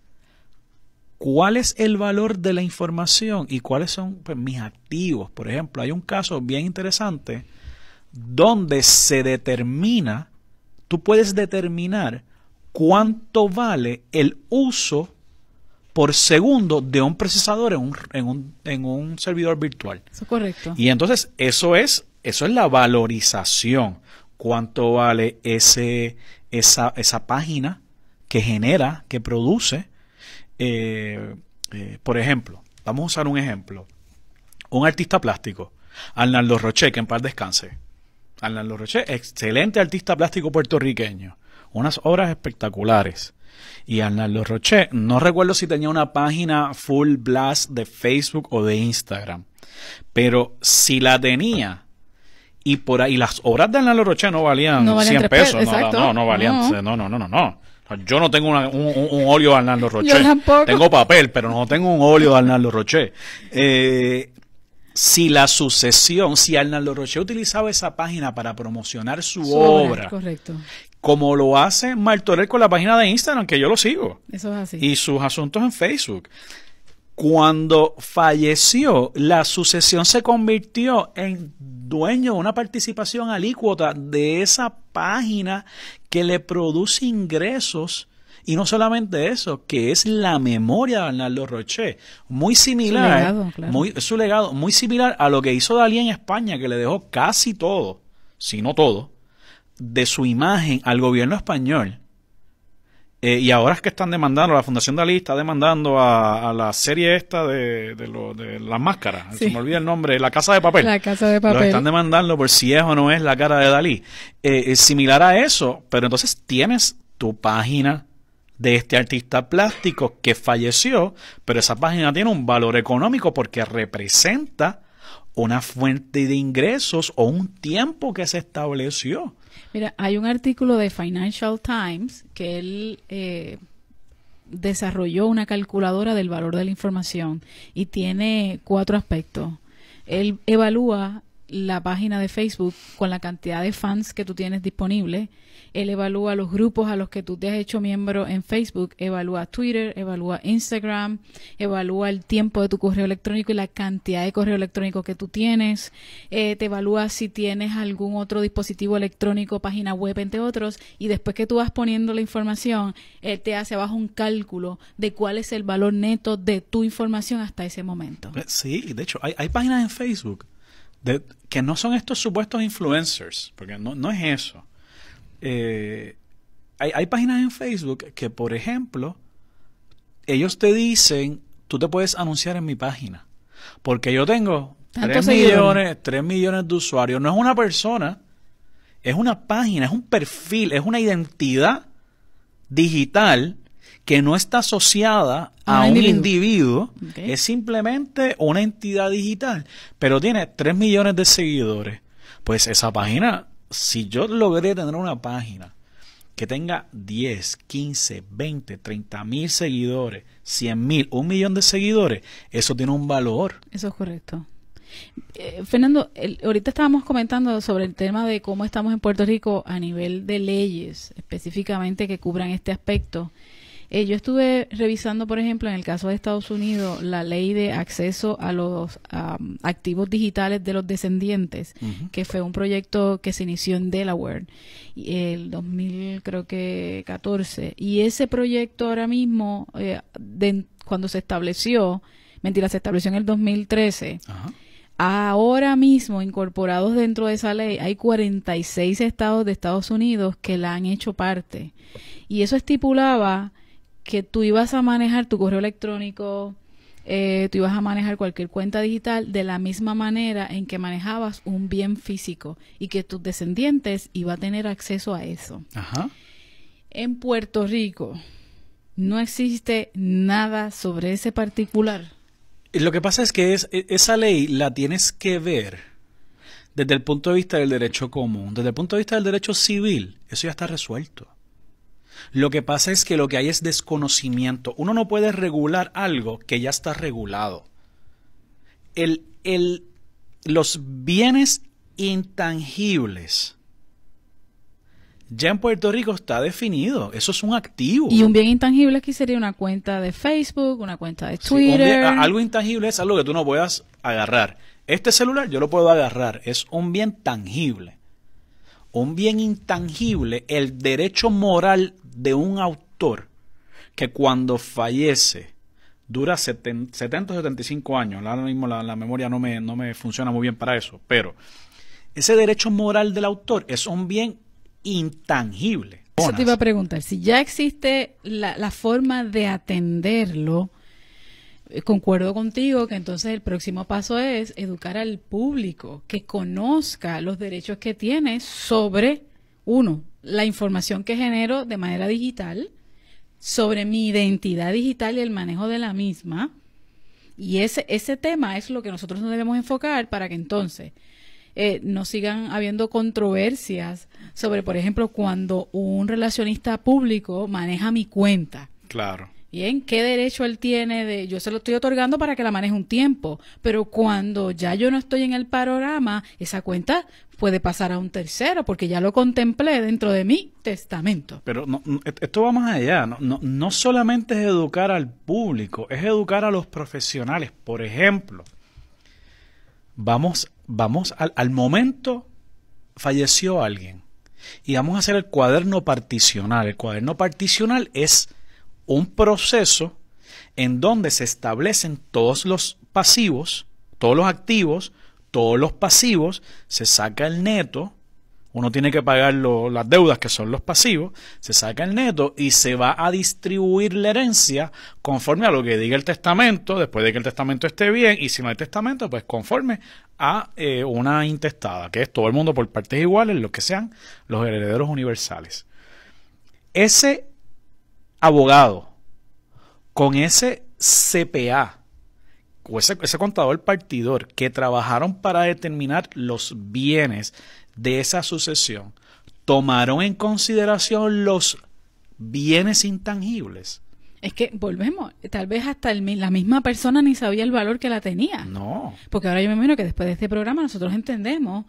Speaker 2: cuál es el valor de la información y cuáles son pues, mis activos. Por ejemplo, hay un caso bien interesante donde se determina, tú puedes determinar cuánto vale el uso por segundo de un procesador en un, servidor virtual.
Speaker 1: Eso es correcto.
Speaker 2: Y entonces eso es, eso es la valorización. ¿Cuánto vale ese, esa, página que genera, que produce? Eh, eh, por ejemplo, vamos a usar un ejemplo. Un artista plástico, Arnaldo Roche, que en paz descanse. Arnaldo Roche, excelente artista plástico puertorriqueño. Unas obras espectaculares y Arnaldo Roche. No recuerdo si tenía una página full blast de Facebook o de Instagram, pero si la tenía y por ahí las obras de Arnaldo Roche no valían, 100 pesos, no, no, valían, no, no, no, no. Yo no tengo un, óleo de Arnaldo Roche. Tengo papel, pero no tengo un óleo de Arnaldo Roche. Eh, si la sucesión, si Arnaldo Roche utilizaba esa página para promocionar su, obra correcto como lo hace Martorell con la página de Instagram, que yo lo sigo. Eso es así. Y sus asuntos en Facebook. Cuando falleció, la sucesión se convirtió en dueño de una participación alícuota de esa página que le produce ingresos. Y no solamente eso, que es la memoria de Arnaldo Roche, muy similar, muy, su legado, muy similar a lo que hizo Dalí en España, que le dejó casi todo, si no todo, de su imagen al gobierno español. Eh, y ahora es que están demandando, la Fundación Dalí está demandando a, la serie esta de, las máscaras, se me olvida el nombre, La Casa de Papel. La
Speaker 1: Casa de Papel. están
Speaker 2: demandando por si es o no es la cara de Dalí. Eh, es similar a eso, pero entonces tienes tu página de este artista plástico que falleció, pero esa página tiene un valor económico porque representa una fuente de ingresos o un tiempo que se estableció.
Speaker 1: Mira, hay un artículo de Financial Times que él eh, desarrolló una calculadora del valor de la información y tiene cuatro aspectos. Él evalúa la página de Facebook con la cantidad de fans que tú tienes disponible él evalúa los grupos a los que tú te has hecho miembro en Facebook, evalúa Twitter, evalúa Instagram, evalúa el tiempo de tu correo electrónico y la cantidad de correo electrónico que tú tienes, eh, te evalúa si tienes algún otro dispositivo electrónico, página web, entre otros, y después que tú vas poniendo la información, él te hace abajo un cálculo de cuál es el valor neto de tu información hasta ese momento. Eh,
Speaker 2: sí, de hecho, hay, páginas en Facebook de, que no son estos supuestos influencers, porque no es eso. Eh, hay, páginas en Facebook que, por ejemplo, ellos te dicen, tú te puedes anunciar en mi página. Porque yo tengo 3 millones, 3 millones de usuarios. No es una persona, es una página, es un perfil, es una identidad digital que no está asociada a, un individuo, es simplemente una entidad digital, pero tiene 3 millones de seguidores. Pues esa página si yo logré tener una página que tenga 10, 15, 20, treinta mil seguidores, cien mil, un millón de seguidores, eso tiene un valor.
Speaker 1: Eso es correcto. Eh, Fernando, ahorita estábamos comentando sobre el tema de cómo estamos en Puerto Rico a nivel de leyes específicamente que cubran este aspecto. Eh, yo estuve revisando, por ejemplo, en el caso de Estados Unidos, la ley de acceso a los activos digitales de los descendientes, que fue un proyecto que se inició en Delaware el 2014. creo que Y ese proyecto ahora mismo, eh, cuando se estableció, mentira, se estableció en el 2013. Ahora mismo, incorporados dentro de esa ley, hay 46 estados de Estados Unidos que la han hecho parte. Y eso estipulaba que tú ibas a manejar tu correo electrónico, eh, tú ibas a manejar cualquier cuenta digital de la misma manera en que manejabas un bien físico y que tus descendientes iban a tener acceso a eso. En Puerto Rico no existe nada sobre ese particular.
Speaker 2: Lo que pasa es que e, esa ley la tienes que ver desde el punto de vista del derecho común. Desde el punto de vista del derecho civil, eso ya está resuelto. Lo que pasa es que lo que hay es desconocimiento. Uno no puede regular algo que ya está regulado. El, el, los bienes intangibles. Ya en Puerto Rico está definido, eso es un activo.
Speaker 1: Y un bien intangible aquí sería una cuenta de Facebook, una cuenta de Twitter. algo
Speaker 2: intangible es algo que tú no puedas agarrar. Este celular yo lo puedo agarrar, es un bien tangible un bien intangible, el derecho moral de un autor que cuando fallece dura 70 o 75 años. Ahora mismo la, memoria no me, no me funciona muy bien para eso, pero ese derecho moral del autor es un bien intangible. Eso te iba a preguntar, si
Speaker 1: ya existe la, la forma de atenderlo, eh, concuerdo contigo que entonces el próximo paso es educar al público que conozca los derechos que tiene sobre uno, la información que genero de manera digital sobre mi identidad digital y el manejo de la misma. Y ese, ese tema es lo que nosotros nos debemos enfocar para que entonces eh, no sigan habiendo controversias sobre, por ejemplo, cuando un relacionista público maneja mi cuenta. Claro. Bien, ¿qué derecho él tiene de, yo se lo estoy otorgando para que la maneje un tiempo, pero cuando ya yo no estoy en el panorama, esa cuenta puede pasar a un tercero, porque ya lo contemplé dentro de mi testamento.
Speaker 2: Pero no, e-, esto va más allá, no, solamente es educar al público, es educar a los profesionales. Por ejemplo, vamos, vamos al, al momento falleció alguien y vamos a hacer el cuaderno particional. El cuaderno particional es un proceso en donde se establecen todos los pasivos, todos los activos, todos los pasivos, se saca el neto, uno tiene que pagar las deudas que son los pasivos, se saca el neto y se va a distribuir la herencia conforme a lo que diga el testamento, después de que el testamento esté bien, y si no hay testamento, pues conforme a eh, una intestada, que es todo el mundo por partes iguales, los que sean los herederos universales. Ese abogado con ese CPA, o ese, contador partidor que trabajaron para determinar los bienes de esa sucesión, tomaron en consideración los bienes intangibles.
Speaker 1: Es que volvemos, tal vez hasta la misma persona ni sabía el valor que la tenía. No. Porque ahora yo me imagino que después de este programa nosotros entendemos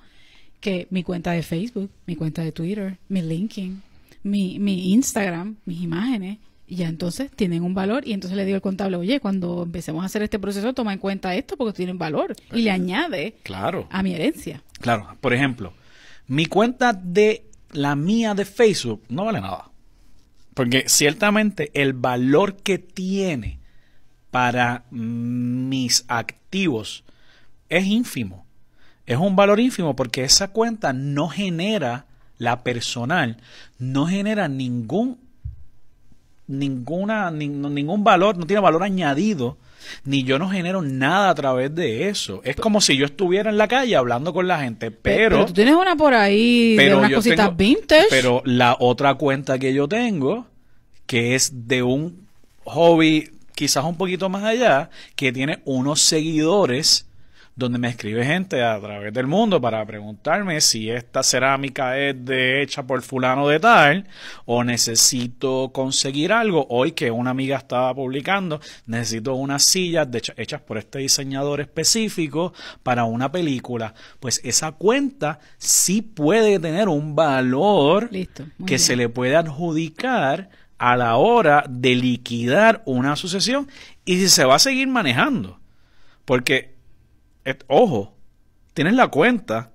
Speaker 1: que mi cuenta de Facebook, mi cuenta de Twitter, mi LinkedIn, mi Instagram, mis imágenes, y ya entonces tienen un valor y entonces le digo al contable, oye, cuando empecemos a hacer este proceso, toma en cuenta esto porque tienen valor y le añade claro. a mi herencia.
Speaker 2: Claro, por ejemplo, mi cuenta de la mía de Facebook no vale nada. Porque ciertamente el valor que tiene para mis activos es ínfimo. Es un valor ínfimo porque esa cuenta no genera, la personal, no genera ningún ninguna, ningún valor, no tiene valor añadido, ni yo no genero nada a través de eso. Es como si yo estuviera en la calle hablando con la gente, pero... Pero tú tienes
Speaker 1: una por ahí, de unas cositas vintage. Pero
Speaker 2: la otra cuenta que yo tengo, que es de un hobby quizás un poquito más allá, que tiene unos seguidores donde me escribe gente a través del mundo para preguntarme si esta cerámica es de hecha por fulano de tal o necesito conseguir algo. Hoy que una amiga estaba publicando, necesito unas sillas hechas por este diseñador específico para una película. Pues esa cuenta sí puede tener un valor Listo, que se le puede adjudicar a la hora de liquidar una sucesión y si se va a seguir manejando. Porque ojo, tienes la cuenta,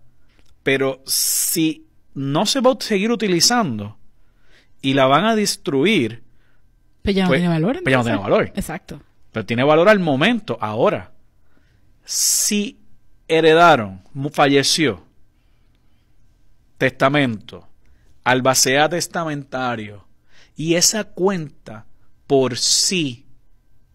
Speaker 2: pero si no se va a seguir utilizando y la van a destruir,
Speaker 1: pues pues, pues ya no tiene valor. valor. Exacto.
Speaker 2: Pero tiene valor al momento, ahora. Si heredaron, falleció, testamento, albacea testamentario, y esa cuenta por sí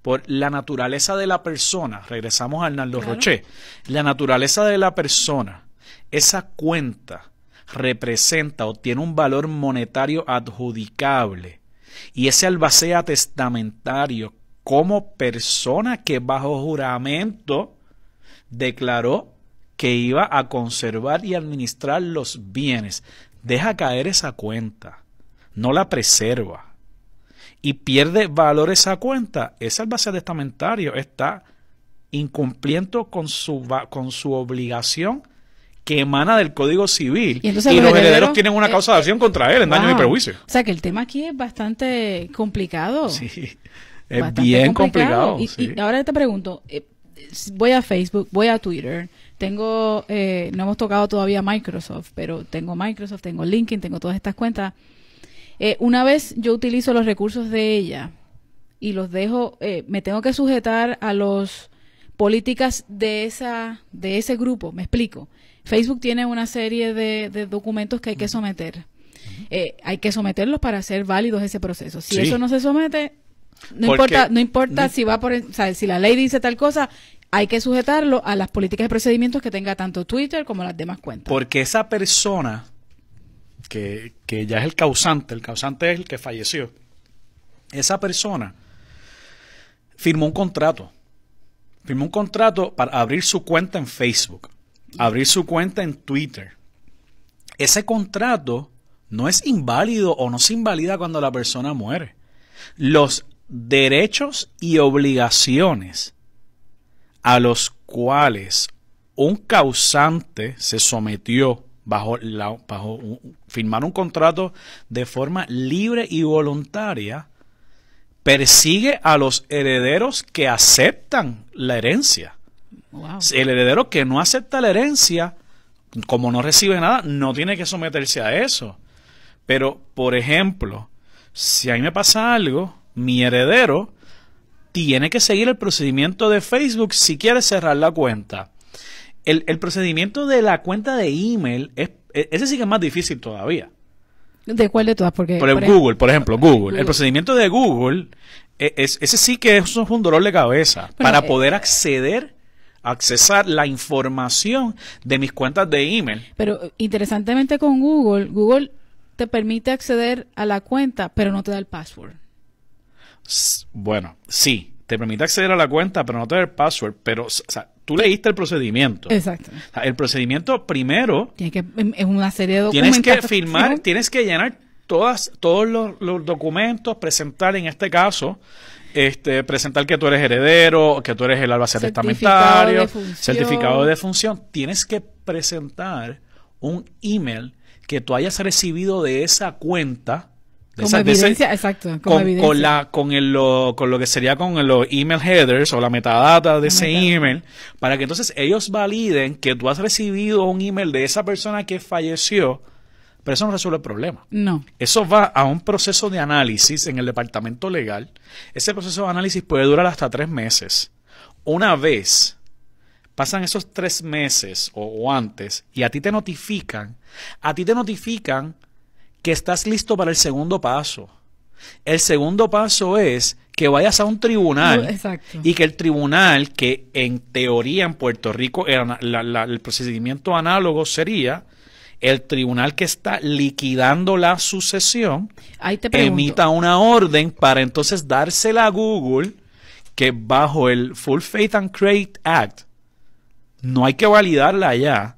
Speaker 2: por la naturaleza de la persona, regresamos a Arnaldo Roche, la naturaleza de la persona, esa cuenta representa o tiene un valor monetario adjudicable y ese albacea testamentario como persona que bajo juramento declaró que iba a conservar y administrar los bienes. Deja caer esa cuenta, no la preserva y pierde valor esa cuenta, ese albacea testamentario está incumpliendo con su, con su obligación que emana del Código Civil y, los, pues, herederos, tienen una eh, causa de acción eh, contra él en daño y perjuicio. O
Speaker 1: sea que el tema aquí es bastante complicado. Sí, es bien complicado. y, ahora te pregunto, eh, voy a Facebook, voy a Twitter, tengo, no hemos tocado todavía Microsoft, pero tengo Microsoft, tengo LinkedIn, tengo todas estas cuentas. Eh, una vez yo utilizo los recursos de ella y los dejo, eh, me tengo que sujetar a las políticas de, esa, de ese grupo, me explico. Facebook tiene una serie de, documentos que hay que someter. Eh, hay que someterlos para hacer válidos ese proceso. Si eso no se somete, no importa, no importa si va por, si la ley dice tal cosa, hay que sujetarlo a las políticas y procedimientos que tenga tanto Twitter como las demás cuentas.
Speaker 2: Porque esa persona que, ya es el causante, el causante es el que falleció, esa persona firmó un contrato. Firmó un contrato para abrir su cuenta en Facebook, abrir su cuenta en Twitter. Ese contrato no es inválido o no se invalida cuando la persona muere. Los derechos y obligaciones a los cuales un causante se sometió bajo la, bajo firmar un contrato de forma libre y voluntaria, persigue a los herederos que aceptan la herencia. El heredero que no acepta la herencia, como no recibe nada, no tiene que someterse a eso. Pero, por ejemplo, si a mí me pasa algo, mi heredero tiene que seguir el procedimiento de Facebook si quiere cerrar la cuenta. El, procedimiento de la cuenta de email, es, e, ese sí que es más difícil todavía.
Speaker 1: ¿De cuál de todas? Porque, por, Google, ejemplo,
Speaker 2: por ejemplo, Google. El procedimiento de Google, e, es, ese sí que es un dolor de cabeza para eh, poder acceder accesar la información de mis cuentas de email.
Speaker 1: Pero interesantemente con Google, Google te permite acceder a la cuenta, pero no te da el password.
Speaker 2: Bueno, sí, te permite acceder a la cuenta, pero no te da el password, pero o sea, tú leíste el procedimiento. Exacto. El procedimiento primero...
Speaker 1: Tiene que, em, es una serie de documentos. Tienes que firmar,
Speaker 2: tienes que llenar todas, todos los, documentos, presentar en este caso... Este, presentar que tú eres heredero, que tú eres el albacea testamentario, certificado de función. Tienes que presentar un email que tú hayas recibido de esa cuenta evidencia, exacto. con, la, con, el, lo, con lo que sería con los email headers o la metadata de ese email, para que entonces ellos validen que tú has recibido un email de esa persona que falleció, pero eso no resuelve el problema. No. Eso va a un proceso de análisis en el departamento legal. Ese proceso de análisis puede durar hasta tres meses. Una vez pasan esos tres meses o antes y a ti te notifican, a ti te notifican que estás listo para el segundo paso. El segundo paso es que vayas a un tribunal y que el tribunal, que en teoría en Puerto Rico era el procedimiento análogo sería el tribunal que está liquidando la sucesión, emita una orden para entonces dársela a Google que bajo el Full Faith and Credit Act no hay que validarla ya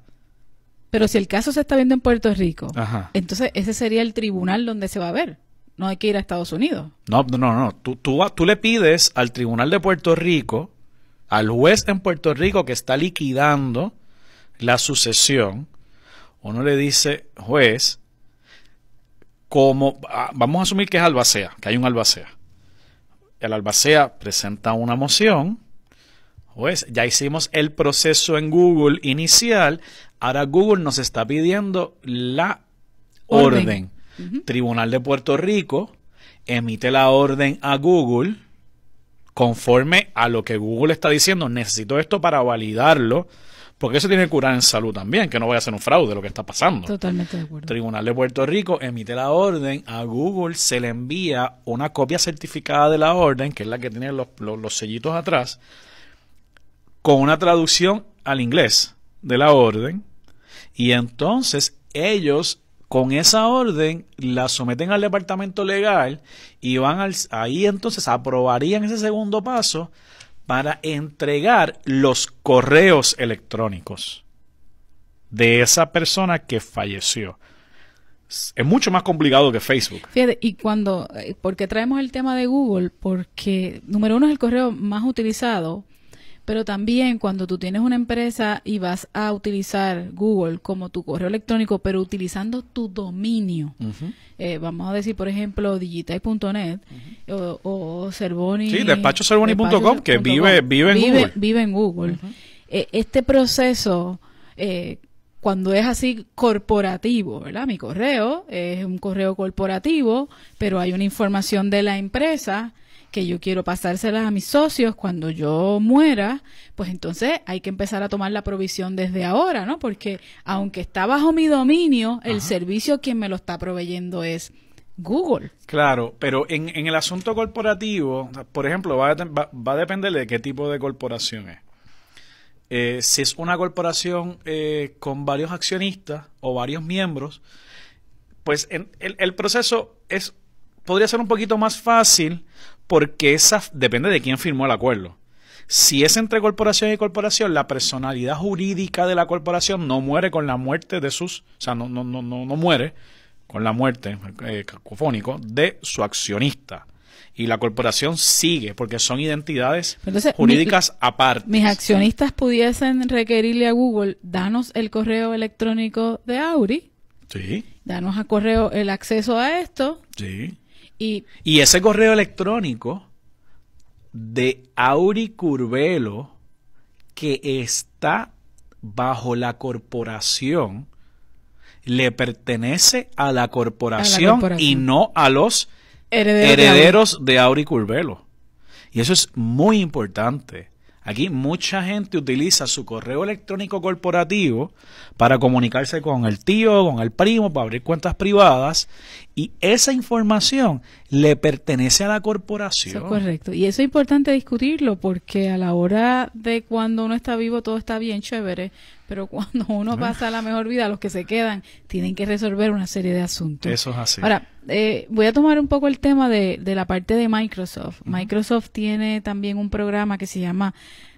Speaker 1: pero si el caso se está viendo en Puerto Rico, entonces ese sería el tribunal donde se va a ver. No hay que ir a Estados Unidos.
Speaker 2: No, no, no. no. Tú, tú, tú le pides al tribunal de Puerto Rico, al juez en Puerto Rico que está liquidando la sucesión, uno le dice, juez, como, ah, vamos a asumir que es albacea, que hay un albacea. El albacea presenta una moción pues ya hicimos el proceso en Google inicial, ahora Google nos está pidiendo la
Speaker 1: orden.
Speaker 2: Tribunal de Puerto Rico emite la orden a Google conforme a lo que Google está diciendo. Necesito esto para validarlo. Porque eso tiene que curar en salud también, que no vaya a ser un fraude lo que está pasando. Totalmente de acuerdo. Tribunal de Puerto Rico emite la orden, a Google se le envía una copia certificada de la orden, que es la que tiene los, los sellitos atrás, con una traducción al inglés de la orden. Y entonces ellos con esa orden la someten al departamento legal y van al, ahí entonces aprobarían ese segundo paso para entregar los correos electrónicos de esa persona que falleció. Es mucho más complicado que Facebook.
Speaker 1: y cuando, eh, porque traemos el tema de Google? Porque, número uno, es el correo más utilizado pero también cuando tú tienes una empresa y vas a utilizar Google como tu correo electrónico, pero utilizando tu dominio, eh, vamos a decir, por ejemplo, digitai.net o, o Cervoni. Sí, despachoservoni.com, que vive, vive en Google. Vive en Google. Eh, este proceso. Eh, cuando es así corporativo, ¿verdad? Mi correo es un correo corporativo, pero hay una información de la empresa que yo quiero pasárselas a mis socios cuando yo muera, pues entonces hay que empezar a tomar la provisión desde ahora, ¿no? Porque aunque está bajo mi dominio, el servicio quien me lo está proveyendo es Google.
Speaker 2: Claro, pero en, el asunto corporativo, por ejemplo, va a, depender de qué tipo de corporación es. Eh, si es una corporación eh, con varios accionistas o varios miembros, pues el, el, proceso es podría ser un poquito más fácil porque esa depende de quién firmó el acuerdo. Si es entre corporación y corporación, la personalidad jurídica de la corporación no muere con la muerte de sus, o sea, no, no, no, no muere con la muerte, eh, cacofónico, de su accionista. Y la corporación sigue, porque son identidades jurídicas aparte. Mis accionistas
Speaker 1: pudiesen requerirle a Google, danos el correo electrónico de Auri. Sí. Danos a correo el acceso a esto. Sí. Y,
Speaker 2: ese correo electrónico de Auricurvelo que está bajo la corporación, le pertenece a la corporación, y no a los
Speaker 1: herederos,
Speaker 2: de Auricurvelo Y eso es muy importante. Aquí mucha gente utiliza su correo electrónico corporativo para comunicarse con el tío, con el primo, para abrir cuentas privadas y esa información le pertenece a la corporación. Eso es correcto.
Speaker 1: Y eso es importante discutirlo porque a la hora de cuando uno está vivo todo está bien chévere, pero cuando uno ah. pasa la mejor vida, los que se quedan tienen que resolver una serie de asuntos.
Speaker 2: Eso es así. Ahora,
Speaker 1: eh, voy a tomar un poco el tema de, de la parte de Microsoft. Microsoft tiene también un programa que se llama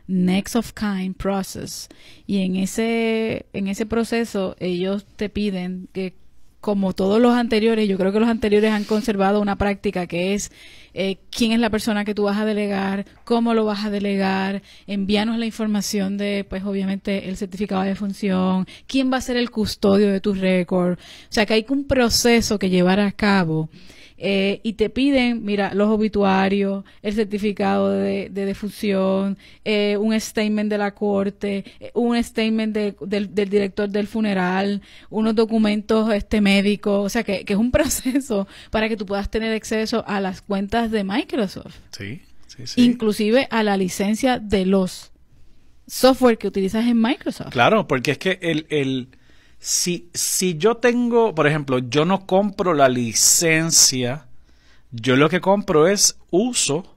Speaker 1: Next of Kind Process. Y en ese, en ese proceso ellos te piden que como todos los anteriores, yo creo que los anteriores han conservado una práctica que es eh, quién es la persona que tú vas a delegar, cómo lo vas a delegar, envíanos la información de, pues obviamente, el certificado de función, quién va a ser el custodio de tu récord. O sea, que hay un proceso que llevar a cabo eh, y te piden, mira, los obituarios, el certificado de, de defunción, eh, un statement de la corte, eh, un statement del, director del funeral, unos documentos este, médicos, o sea, que, es un proceso para que tú puedas tener acceso a las cuentas de Microsoft.
Speaker 2: Sí, sí, sí.
Speaker 1: Inclusive a la licencia de los software que utilizas en Microsoft.
Speaker 2: Claro, porque es que el, el si, si yo tengo, por ejemplo, yo no compro la licencia, yo lo que compro es uso,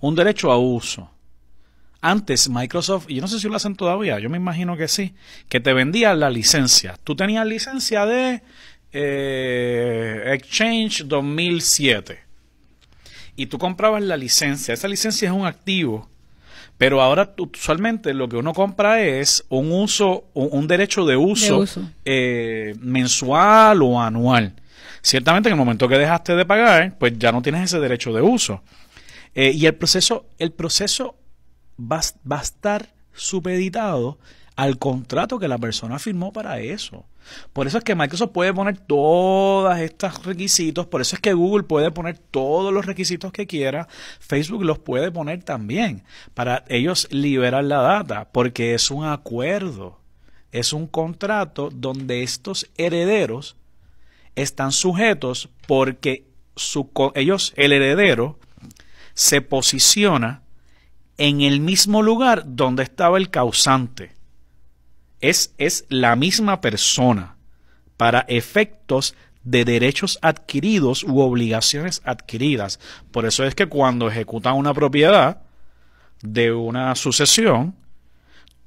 Speaker 2: un derecho a uso. Antes Microsoft, yo no sé si lo hacen todavía, yo me imagino que sí, que te vendían la licencia. Tú tenías licencia de eh, Exchange 2007 y tú comprabas la licencia. Esa licencia es un activo pero ahora usualmente lo que uno compra es un uso, un, derecho de uso, eh, mensual o anual. Ciertamente en el momento que dejaste de pagar, pues ya no tienes ese derecho de uso. Eh, y el proceso, el proceso va, va a estar supeditado al contrato que la persona firmó para eso. Por eso es que Microsoft puede poner todos estos requisitos, por eso es que Google puede poner todos los requisitos que quiera, Facebook los puede poner también, para ellos liberar la data, porque es un acuerdo, es un contrato donde estos herederos están sujetos porque su, ellos, el heredero, se posiciona en el mismo lugar donde estaba el causante es, la misma persona para efectos de derechos adquiridos u obligaciones adquiridas. Por eso es que cuando ejecutan una propiedad de una sucesión,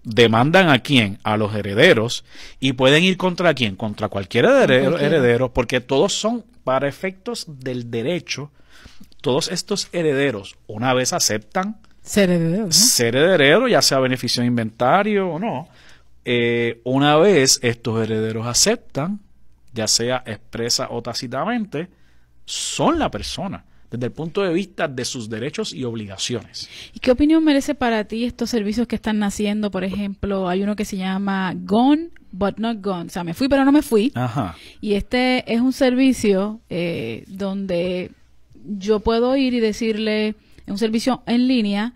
Speaker 2: demandan a quién, a los herederos, y pueden ir contra quién, contra cualquier heredero, heredero, porque todos son, para efectos del derecho, todos estos herederos, una vez aceptan ser heredero, ser heredero ya sea beneficio de inventario o no, eh, una vez estos herederos aceptan, ya sea expresa o tácitamente, son la persona desde el punto de vista de sus derechos y obligaciones.
Speaker 1: ¿Y qué opinión merece para ti estos servicios que están naciendo? Por ejemplo, hay uno que se llama Gone but not gone, o sea, me fui pero no me fui. Ajá. Y este es un servicio eh, donde yo puedo ir y decirle, es un servicio en línea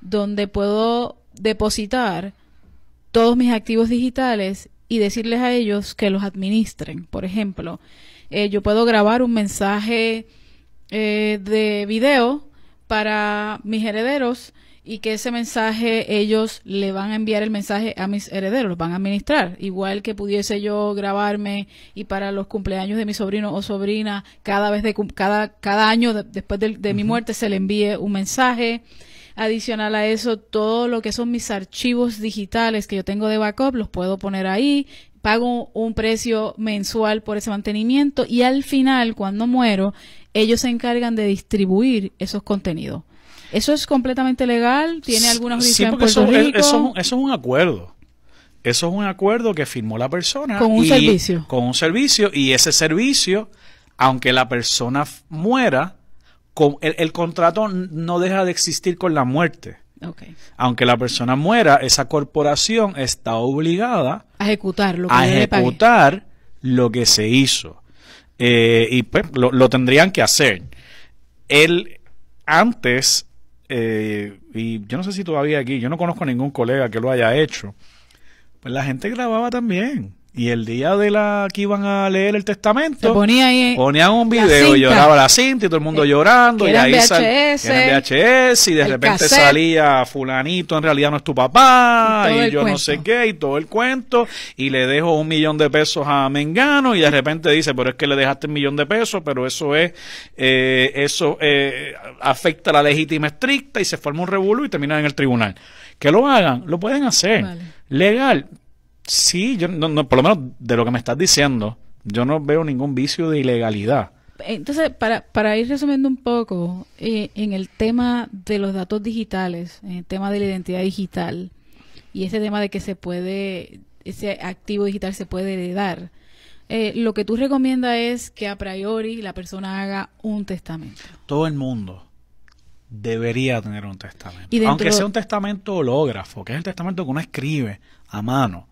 Speaker 1: donde puedo depositar todos mis activos digitales y decirles a ellos que los administren. Por ejemplo, eh, yo puedo grabar un mensaje eh, de video para mis herederos y que ese mensaje ellos le van a enviar el mensaje a mis herederos, los van a administrar, igual que pudiese yo grabarme y para los cumpleaños de mi sobrino o sobrina, cada vez de cada, cada año después de, mi muerte se le envíe un mensaje. Adicional a eso, todo lo que son mis archivos digitales que yo tengo de backup, los puedo poner ahí, pago un precio mensual por ese mantenimiento y al final, cuando muero, ellos se encargan de distribuir esos contenidos. ¿Eso es completamente legal? ¿Tiene alguna jurisdicción eso,
Speaker 2: es un acuerdo. Eso es un acuerdo que firmó la persona. Con un servicio. Con un servicio. Y ese servicio, aunque la persona muera, el, contrato no deja de existir con la muerte. Aunque la persona muera, esa corporación está obligada
Speaker 1: a ejecutar lo que,
Speaker 2: ejecutar lo que se hizo. Eh, y pues, lo, lo, tendrían que hacer. Él antes, eh, y yo no sé si todavía aquí, yo no conozco ningún colega que lo haya hecho, pues la gente grababa también. Y el día de la que iban a leer el testamento, ponía ahí, ponían un video y lloraba la cinta y todo el mundo eh, llorando. Y ahí VHS, el VHS y de repente salía fulanito, en realidad no es tu papá, y, yo no sé qué, y todo el cuento, y le dejo un millón de pesos a Mengano, y de repente dice, pero es que le dejaste un millón de pesos, pero eso es, eh, eso eh, afecta la legítima estricta, y se forma un revuelo y termina en el tribunal. Que lo hagan, lo pueden hacer. Legal, Sí, yo no, no, por lo menos de lo que me estás diciendo, yo no veo ningún vicio de ilegalidad.
Speaker 1: Entonces, para, para ir resumiendo un poco, eh, en el tema de los datos digitales, en el tema de la identidad digital y ese tema de que se puede, ese activo digital se puede heredar, eh, lo que tú recomiendas es que a priori la persona haga un testamento.
Speaker 2: Todo el mundo debería tener un testamento. Aunque sea un testamento hológrafo, que es el testamento que uno escribe a mano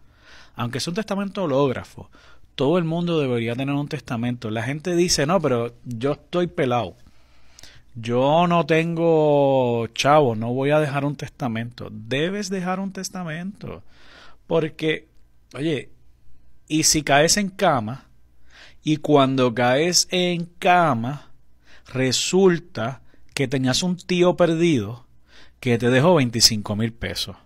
Speaker 2: aunque es un testamento hológrafo, todo el mundo debería tener un testamento. La gente dice, no, pero yo estoy pelado. Yo no tengo chavo, no voy a dejar un testamento. Debes dejar un testamento. Porque, oye, y si caes en cama, y cuando caes en cama, resulta que tenías un tío perdido que te dejó veinticinco mil pesos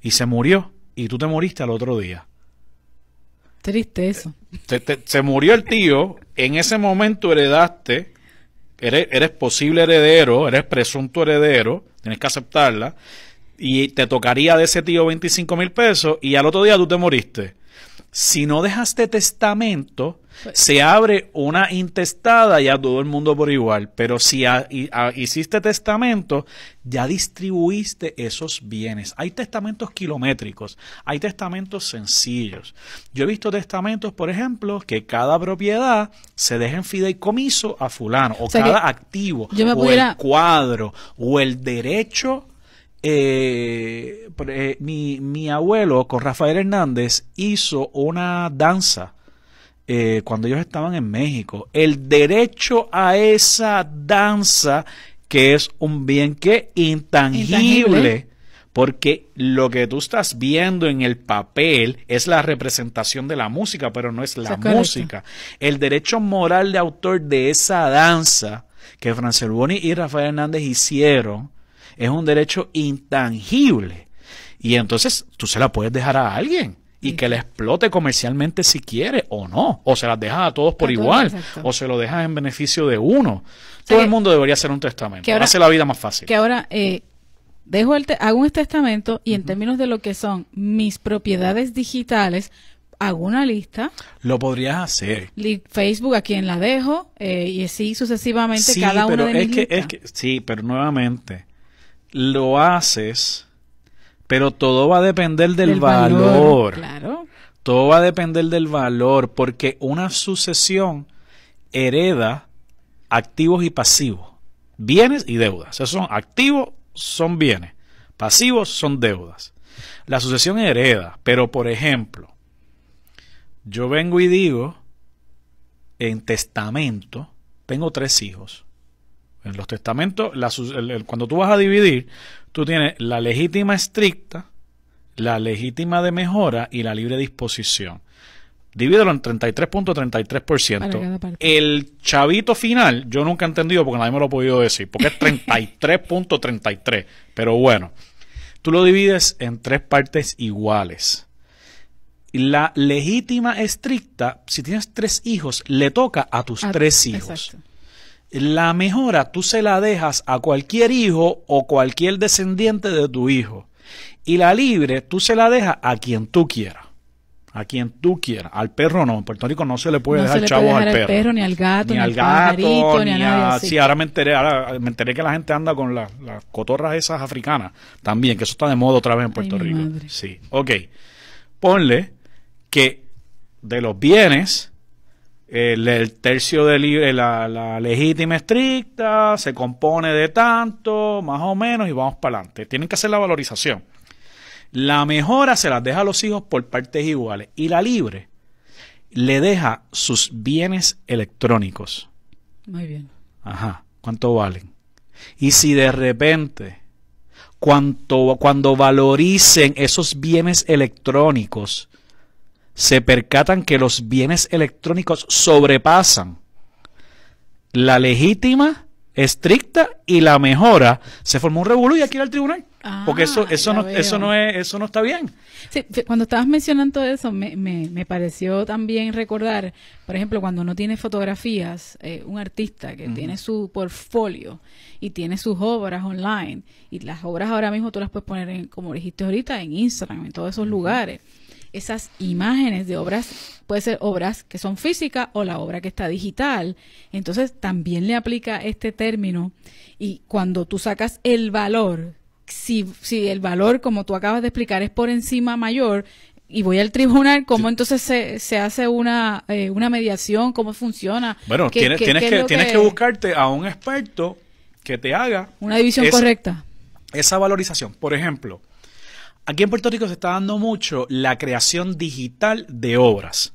Speaker 2: y se murió y tú te moriste al otro día. Triste eso. se murió el tío, en ese momento heredaste, eres, eres posible heredero, eres presunto heredero, tienes que aceptarla, y te tocaría de ese tío 25 mil pesos y al otro día tú te moriste. Si no dejaste testamento, pues. se abre una intestada y a todo el mundo por igual. Pero si hiciste testamento, ya distribuiste esos bienes. Hay testamentos kilométricos, hay testamentos sencillos. Yo he visto testamentos, por ejemplo, que cada propiedad se deja en fideicomiso a fulano, o, cada activo, o el cuadro, o el derecho eh, eh, mi, mi, abuelo con Rafael Hernández hizo una danza eh, cuando ellos estaban en México. El derecho a esa danza, que es un bien que intangible, porque lo que tú estás viendo en el papel es la representación de la música, pero no es la música. El derecho moral de autor de esa danza que Francel Boni y Rafael Hernández hicieron, es un derecho intangible. Y entonces tú se la puedes dejar a alguien y que la explote comercialmente si quiere o no, o se las dejas a todos por igual, o se lo dejas en beneficio de uno. Todo el mundo debería hacer un testamento, que ahora, hace la vida más fácil. Que
Speaker 1: ahora eh, dejo hago un testamento y en términos de lo que son mis propiedades digitales, hago una lista.
Speaker 2: Lo podrías hacer.
Speaker 1: Facebook a quien la dejo eh, y así sucesivamente cada uno de
Speaker 2: sí, pero nuevamente lo haces, pero todo va a depender del, valor. Todo va a depender del valor, porque una sucesión hereda activos y pasivos, bienes y deudas. son activos, son bienes, pasivos son deudas. La sucesión hereda, pero por ejemplo, yo vengo y digo en testamento, tengo tres hijos. En los testamentos, cuando tú vas a dividir, tú tienes la legítima estricta, la legítima de mejora y la libre disposición. Divídelo en 33.33%. El chavito final, yo nunca he entendido porque nadie me lo ha podido decir, porque es 33.33. pero bueno, tú lo divides en tres partes iguales. La legítima estricta, si tienes tres hijos, le toca a tus tres hijos. La mejora tú se la dejas a cualquier hijo o cualquier descendiente de tu hijo. Y la libre tú se la dejas a quien tú quieras. A quien tú quieras. Al perro no. En Puerto Rico no se le puede dejar chavos al, al perro. perro.
Speaker 1: Ni al gato, ni, al, ni al gato, ni, ni a, nadie Sí,
Speaker 2: ahora me, enteré, ahora me enteré que la gente anda con las cotorras esas africanas también, que eso está de moda otra vez en Puerto Rico. Sí, ok. Ponle que de los bienes el, tercio de eh, la, legítima estricta, se compone de tanto, más o menos, y vamos para adelante. Tienen que hacer la valorización. La mejora se las deja a los hijos por partes iguales y la libre le deja sus bienes electrónicos. Muy bien. Ajá, ¿cuánto valen? Y si de repente, cuando valoricen esos bienes electrónicos, se percatan que los bienes electrónicos sobrepasan la legítima, estricta y la mejora, se formó un revuelo y aquí era el tribunal.
Speaker 1: porque eso, ah, eso, no, eso, no
Speaker 2: eso no está bien.
Speaker 1: cuando estabas mencionando eso, me, me, me pareció también recordar, por ejemplo, cuando uno tiene fotografías, eh, un artista que tiene su portfolio y tiene sus obras online, y las obras ahora mismo tú las puedes poner, como dijiste ahorita, en Instagram, en todos esos lugares esas imágenes de obras, puede ser obras que son físicas o la obra que está digital. Entonces también le aplica este término y cuando tú sacas el valor, si, si el valor, como tú acabas de explicar, es por encima mayor, y voy al tribunal, ¿cómo entonces se, se, hace una, eh, una mediación? ¿Cómo funciona? Bueno, tienes, que, tienes que,
Speaker 2: buscarte a un experto que te haga... Una división correcta. Esa valorización. Por ejemplo, Aquí en Puerto Rico se está dando mucho la creación digital de obras.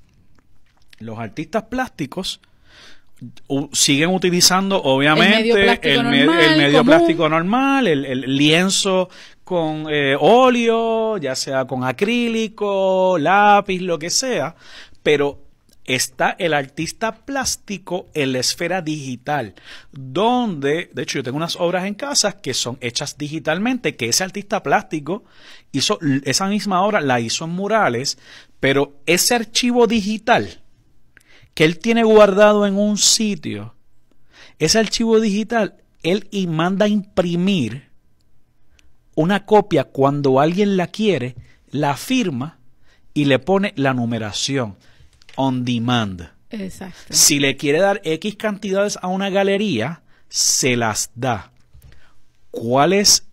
Speaker 2: Los artistas plásticos siguen utilizando obviamente el medio plástico normal, el, lienzo con eh, óleo, ya sea con acrílico, lápiz, lo que sea, pero está el artista plástico en la esfera digital, donde, de hecho, yo tengo unas obras en casa que son hechas digitalmente, que ese artista plástico hizo esa misma obra, la hizo en murales, pero ese archivo digital que él tiene guardado en un sitio, ese archivo digital, él y manda imprimir una copia cuando alguien la quiere, la firma y le pone la numeración on demand. Exacto. Si le quiere dar X cantidades a una galería, se las da. ¿Cuál es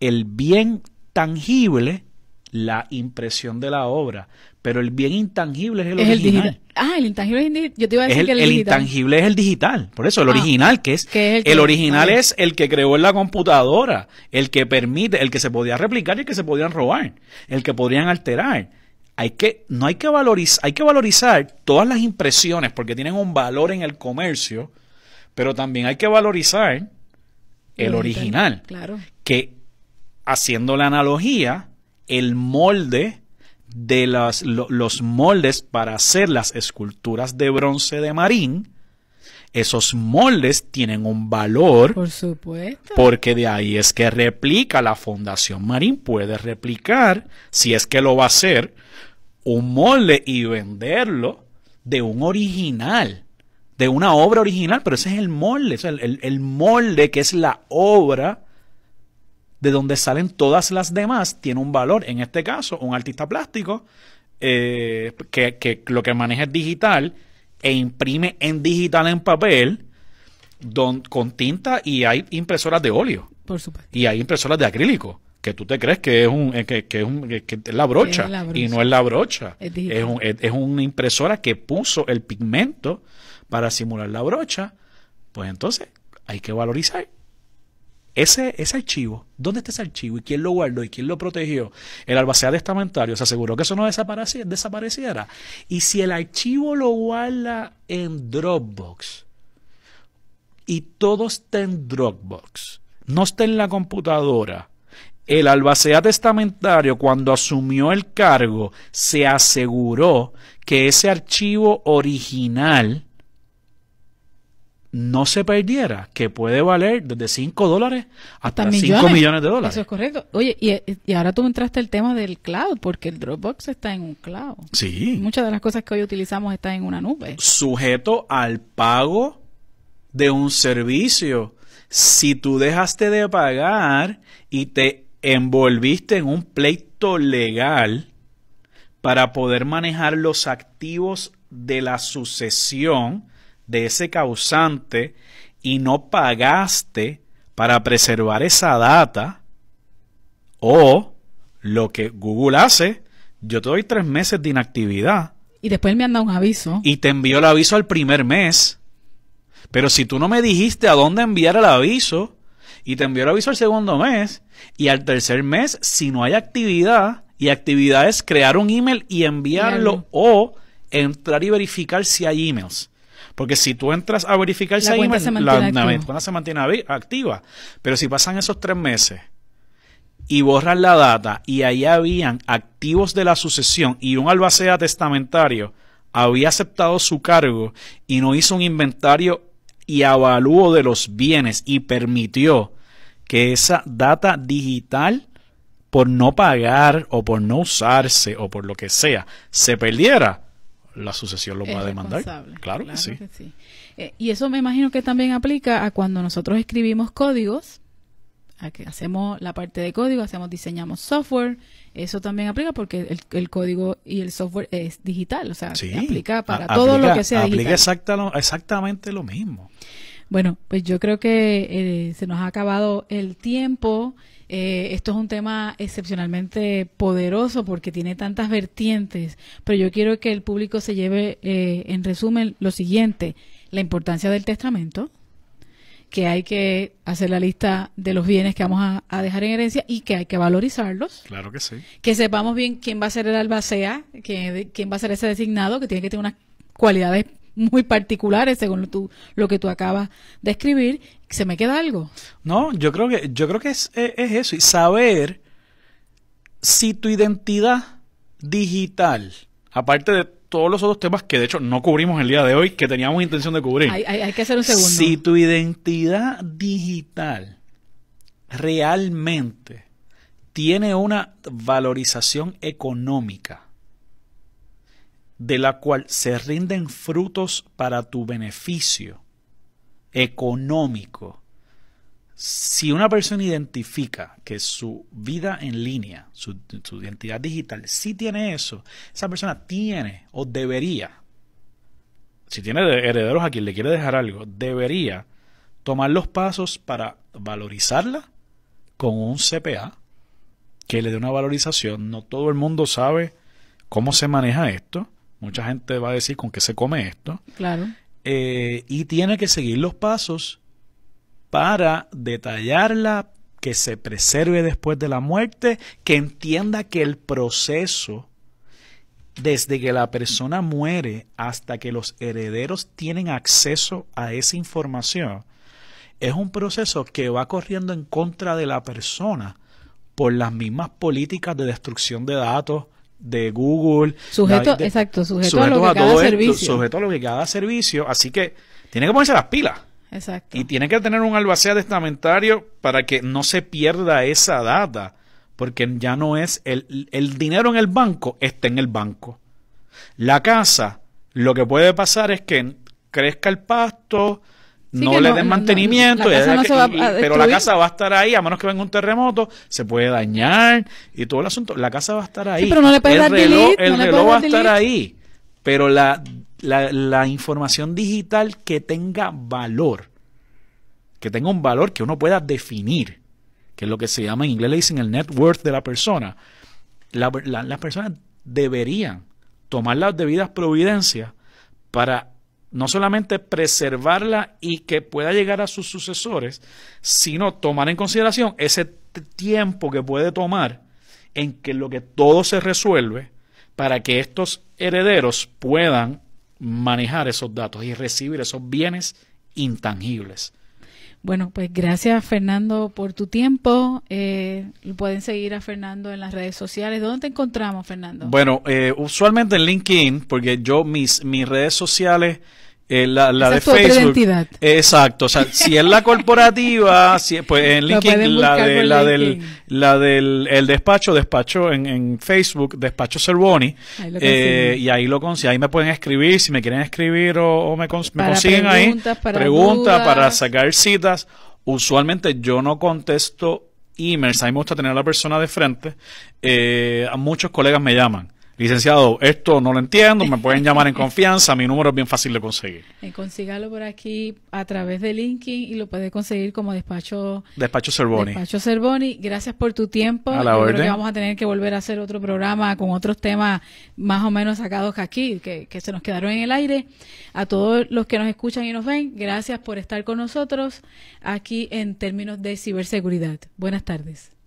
Speaker 2: el bien tangible? La impresión de la obra. Pero el bien intangible es el original.
Speaker 1: ah, el intangible es el digital. Yo te iba a decir el, intangible
Speaker 2: es el digital. Por eso, el ah, original, que es.
Speaker 1: el, original
Speaker 2: es el que creó en la computadora, el que permite, el que se podía replicar y el que se podían robar, el que podrían alterar hay que, no hay que valorizar, hay que valorizar todas las impresiones porque tienen un valor en el comercio, pero también hay que valorizar
Speaker 1: el original. Claro.
Speaker 2: Que haciendo la analogía, el molde de las, los moldes para hacer las esculturas de bronce de marín, esos moldes tienen un valor. Por
Speaker 1: supuesto.
Speaker 2: Porque de ahí es que replica la Fundación Marín, puede replicar, si es que lo va a hacer, un molde y venderlo de un original, de una obra original, pero ese es el molde, el, molde que es la obra de donde salen todas las demás, tiene un valor. En este caso, un artista plástico eh, que, lo que maneja es digital e imprime en digital en papel, con tinta y hay impresoras de óleo. Por supuesto. Y hay impresoras de acrílico que tú te crees que es un eh, que, es la, brocha, y no es la brocha es, una impresora que puso el pigmento para simular la brocha pues entonces hay que valorizar ese, ese archivo, ¿dónde está ese archivo? ¿Y quién lo guardó? ¿Y quién lo protegió? El albacea estamentario se aseguró que eso no desapareciera. Y si el archivo lo guarda en Dropbox y todo está en Dropbox, no está en la computadora, el albacea testamentario, cuando asumió el cargo, se aseguró que ese archivo original no se perdiera, que puede valer desde 5 dólares hasta, 5 millones de dólares. Eso es
Speaker 1: correcto. Oye, y, y ahora tú entraste al tema del cloud, porque el Dropbox está en un cloud. Sí. Muchas de las cosas que hoy utilizamos están en una nube.
Speaker 2: Sujeto al pago de un servicio. Si tú dejaste de pagar y te envolviste en un pleito legal para poder manejar los activos de la sucesión de ese causante y no pagaste para preservar esa data o lo que Google hace, yo te doy tres meses de inactividad.
Speaker 1: Y después me han un aviso.
Speaker 2: Y te envió el aviso al primer mes. Pero si tú no me dijiste a dónde enviar el aviso, y te envió el aviso al segundo mes y al tercer mes, si no hay actividad, y actividad es crear un email y enviarlo o entrar y verificar si hay emails. Porque si tú entras a verificar si hay emails, la, cuenta se mantiene activa. Pero si pasan esos tres meses y borras la data y ahí habían activos de la sucesión y un albacea testamentario había aceptado su cargo y no hizo un inventario y avalúo de los bienes y permitió que esa data digital por no pagar o por no usarse o por lo que sea se perdiera, la sucesión lo va a demandar. Claro, que sí.
Speaker 1: Eh, y eso me imagino que también aplica a cuando nosotros escribimos códigos, a que hacemos la parte de código, hacemos, diseñamos software, eso también aplica porque el, código y el software es digital, o sea, aplica para todo lo que sea digital.
Speaker 2: Aplica exactamente
Speaker 1: lo mismo. Bueno, pues yo creo que eh, se nos ha acabado el tiempo. Eh, esto es un tema excepcionalmente poderoso porque tiene tantas vertientes, pero yo quiero que el público se lleve eh, en resumen lo siguiente, la importancia del testamento, que hay que hacer la lista de los bienes que vamos a, dejar en herencia y que hay que valorizarlos. Claro que sí. Que sepamos bien quién va a ser el albacea, quién, quién va a ser ese designado, que tiene que tener unas cualidades muy particulares según tú, lo que tú acabas de escribir. ¿Se me queda algo?
Speaker 2: No, yo creo que, yo creo que es, eso. Y saber si tu identidad digital, aparte de todos los otros temas que de hecho no cubrimos el día de hoy, que teníamos intención de cubrir. Hay,
Speaker 1: hay que hacer un segundo. Si
Speaker 2: tu identidad digital realmente tiene una valorización económica, de la cual se rinden frutos para tu beneficio económico. Si una persona identifica que su vida en línea, su, identidad digital, si tiene eso, esa persona tiene o debería, si tiene herederos a quien le quiere dejar algo, debería tomar los pasos para valorizarla con un CPA que le dé una valorización. No todo el mundo sabe cómo se maneja esto. Mucha gente va a decir con qué se come esto. Claro. Eh, y tiene que seguir los pasos para detallarla, que se preserve después de la muerte, que entienda que el proceso, desde que la persona muere hasta que los herederos tienen acceso a esa información, es un proceso que va corriendo en contra de la persona por las mismas políticas de destrucción de datos, de Google. Sujeto, exacto, sujeto, a lo que cada servicio. sujeto a lo que cada servicio. Así que tiene que ponerse las pilas. Exacto. Y tiene que tener un albacea testamentario para que no se pierda esa data. Porque ya no es el, el dinero en el banco, está en el banco. La casa, lo que puede pasar es que crezca el pasto, no le den mantenimiento, pero la casa va a estar ahí, a menos que venga un terremoto, se puede dañar y todo el asunto. La casa va a estar ahí. pero no le puedes el dar reloj, El reloj va a estar ahí, pero la, información digital que tenga valor, que tenga un valor que uno pueda definir, que es lo que se llama en inglés, le dicen el net worth de la persona. las personas deberían tomar las debidas providencias para no solamente preservarla y que pueda llegar a sus sucesores, sino tomar en consideración ese tiempo que puede tomar en que lo que todo se resuelve para que estos herederos puedan manejar esos datos y recibir esos bienes intangibles.
Speaker 1: Bueno, pues gracias Fernando por tu tiempo. Eh, pueden seguir a Fernando en las redes sociales. ¿Dónde te encontramos, Fernando?
Speaker 2: Bueno, eh, usualmente en LinkedIn, porque yo mis, mis redes sociales eh, la, la de Facebook. Exacto, o sea, si es la corporativa, si, pues en LinkedIn, la, de, la del, la del el despacho, despacho en, en Facebook, despacho Cervoni, eh, y ahí lo consiguen, ahí me pueden escribir, si me quieren escribir o, me, cons me consiguen ahí, para preguntas, para sacar citas. Usualmente yo no contesto emails, a mí me gusta tener a la persona de frente, eh, a muchos colegas me llaman licenciado, esto no lo entiendo, me pueden llamar en confianza, mi número es bien fácil de conseguir.
Speaker 1: Eh, consígalo por aquí a través de LinkedIn y lo puedes conseguir como despacho.
Speaker 2: Despacho Cervoni. Despacho
Speaker 1: Cervoni, gracias por tu tiempo. A la orden. vamos a tener que volver a hacer otro programa con otros temas más o menos sacados aquí, que se nos quedaron en el aire. A todos los que nos escuchan y nos ven, gracias por estar con nosotros aquí en términos de ciberseguridad. Buenas tardes.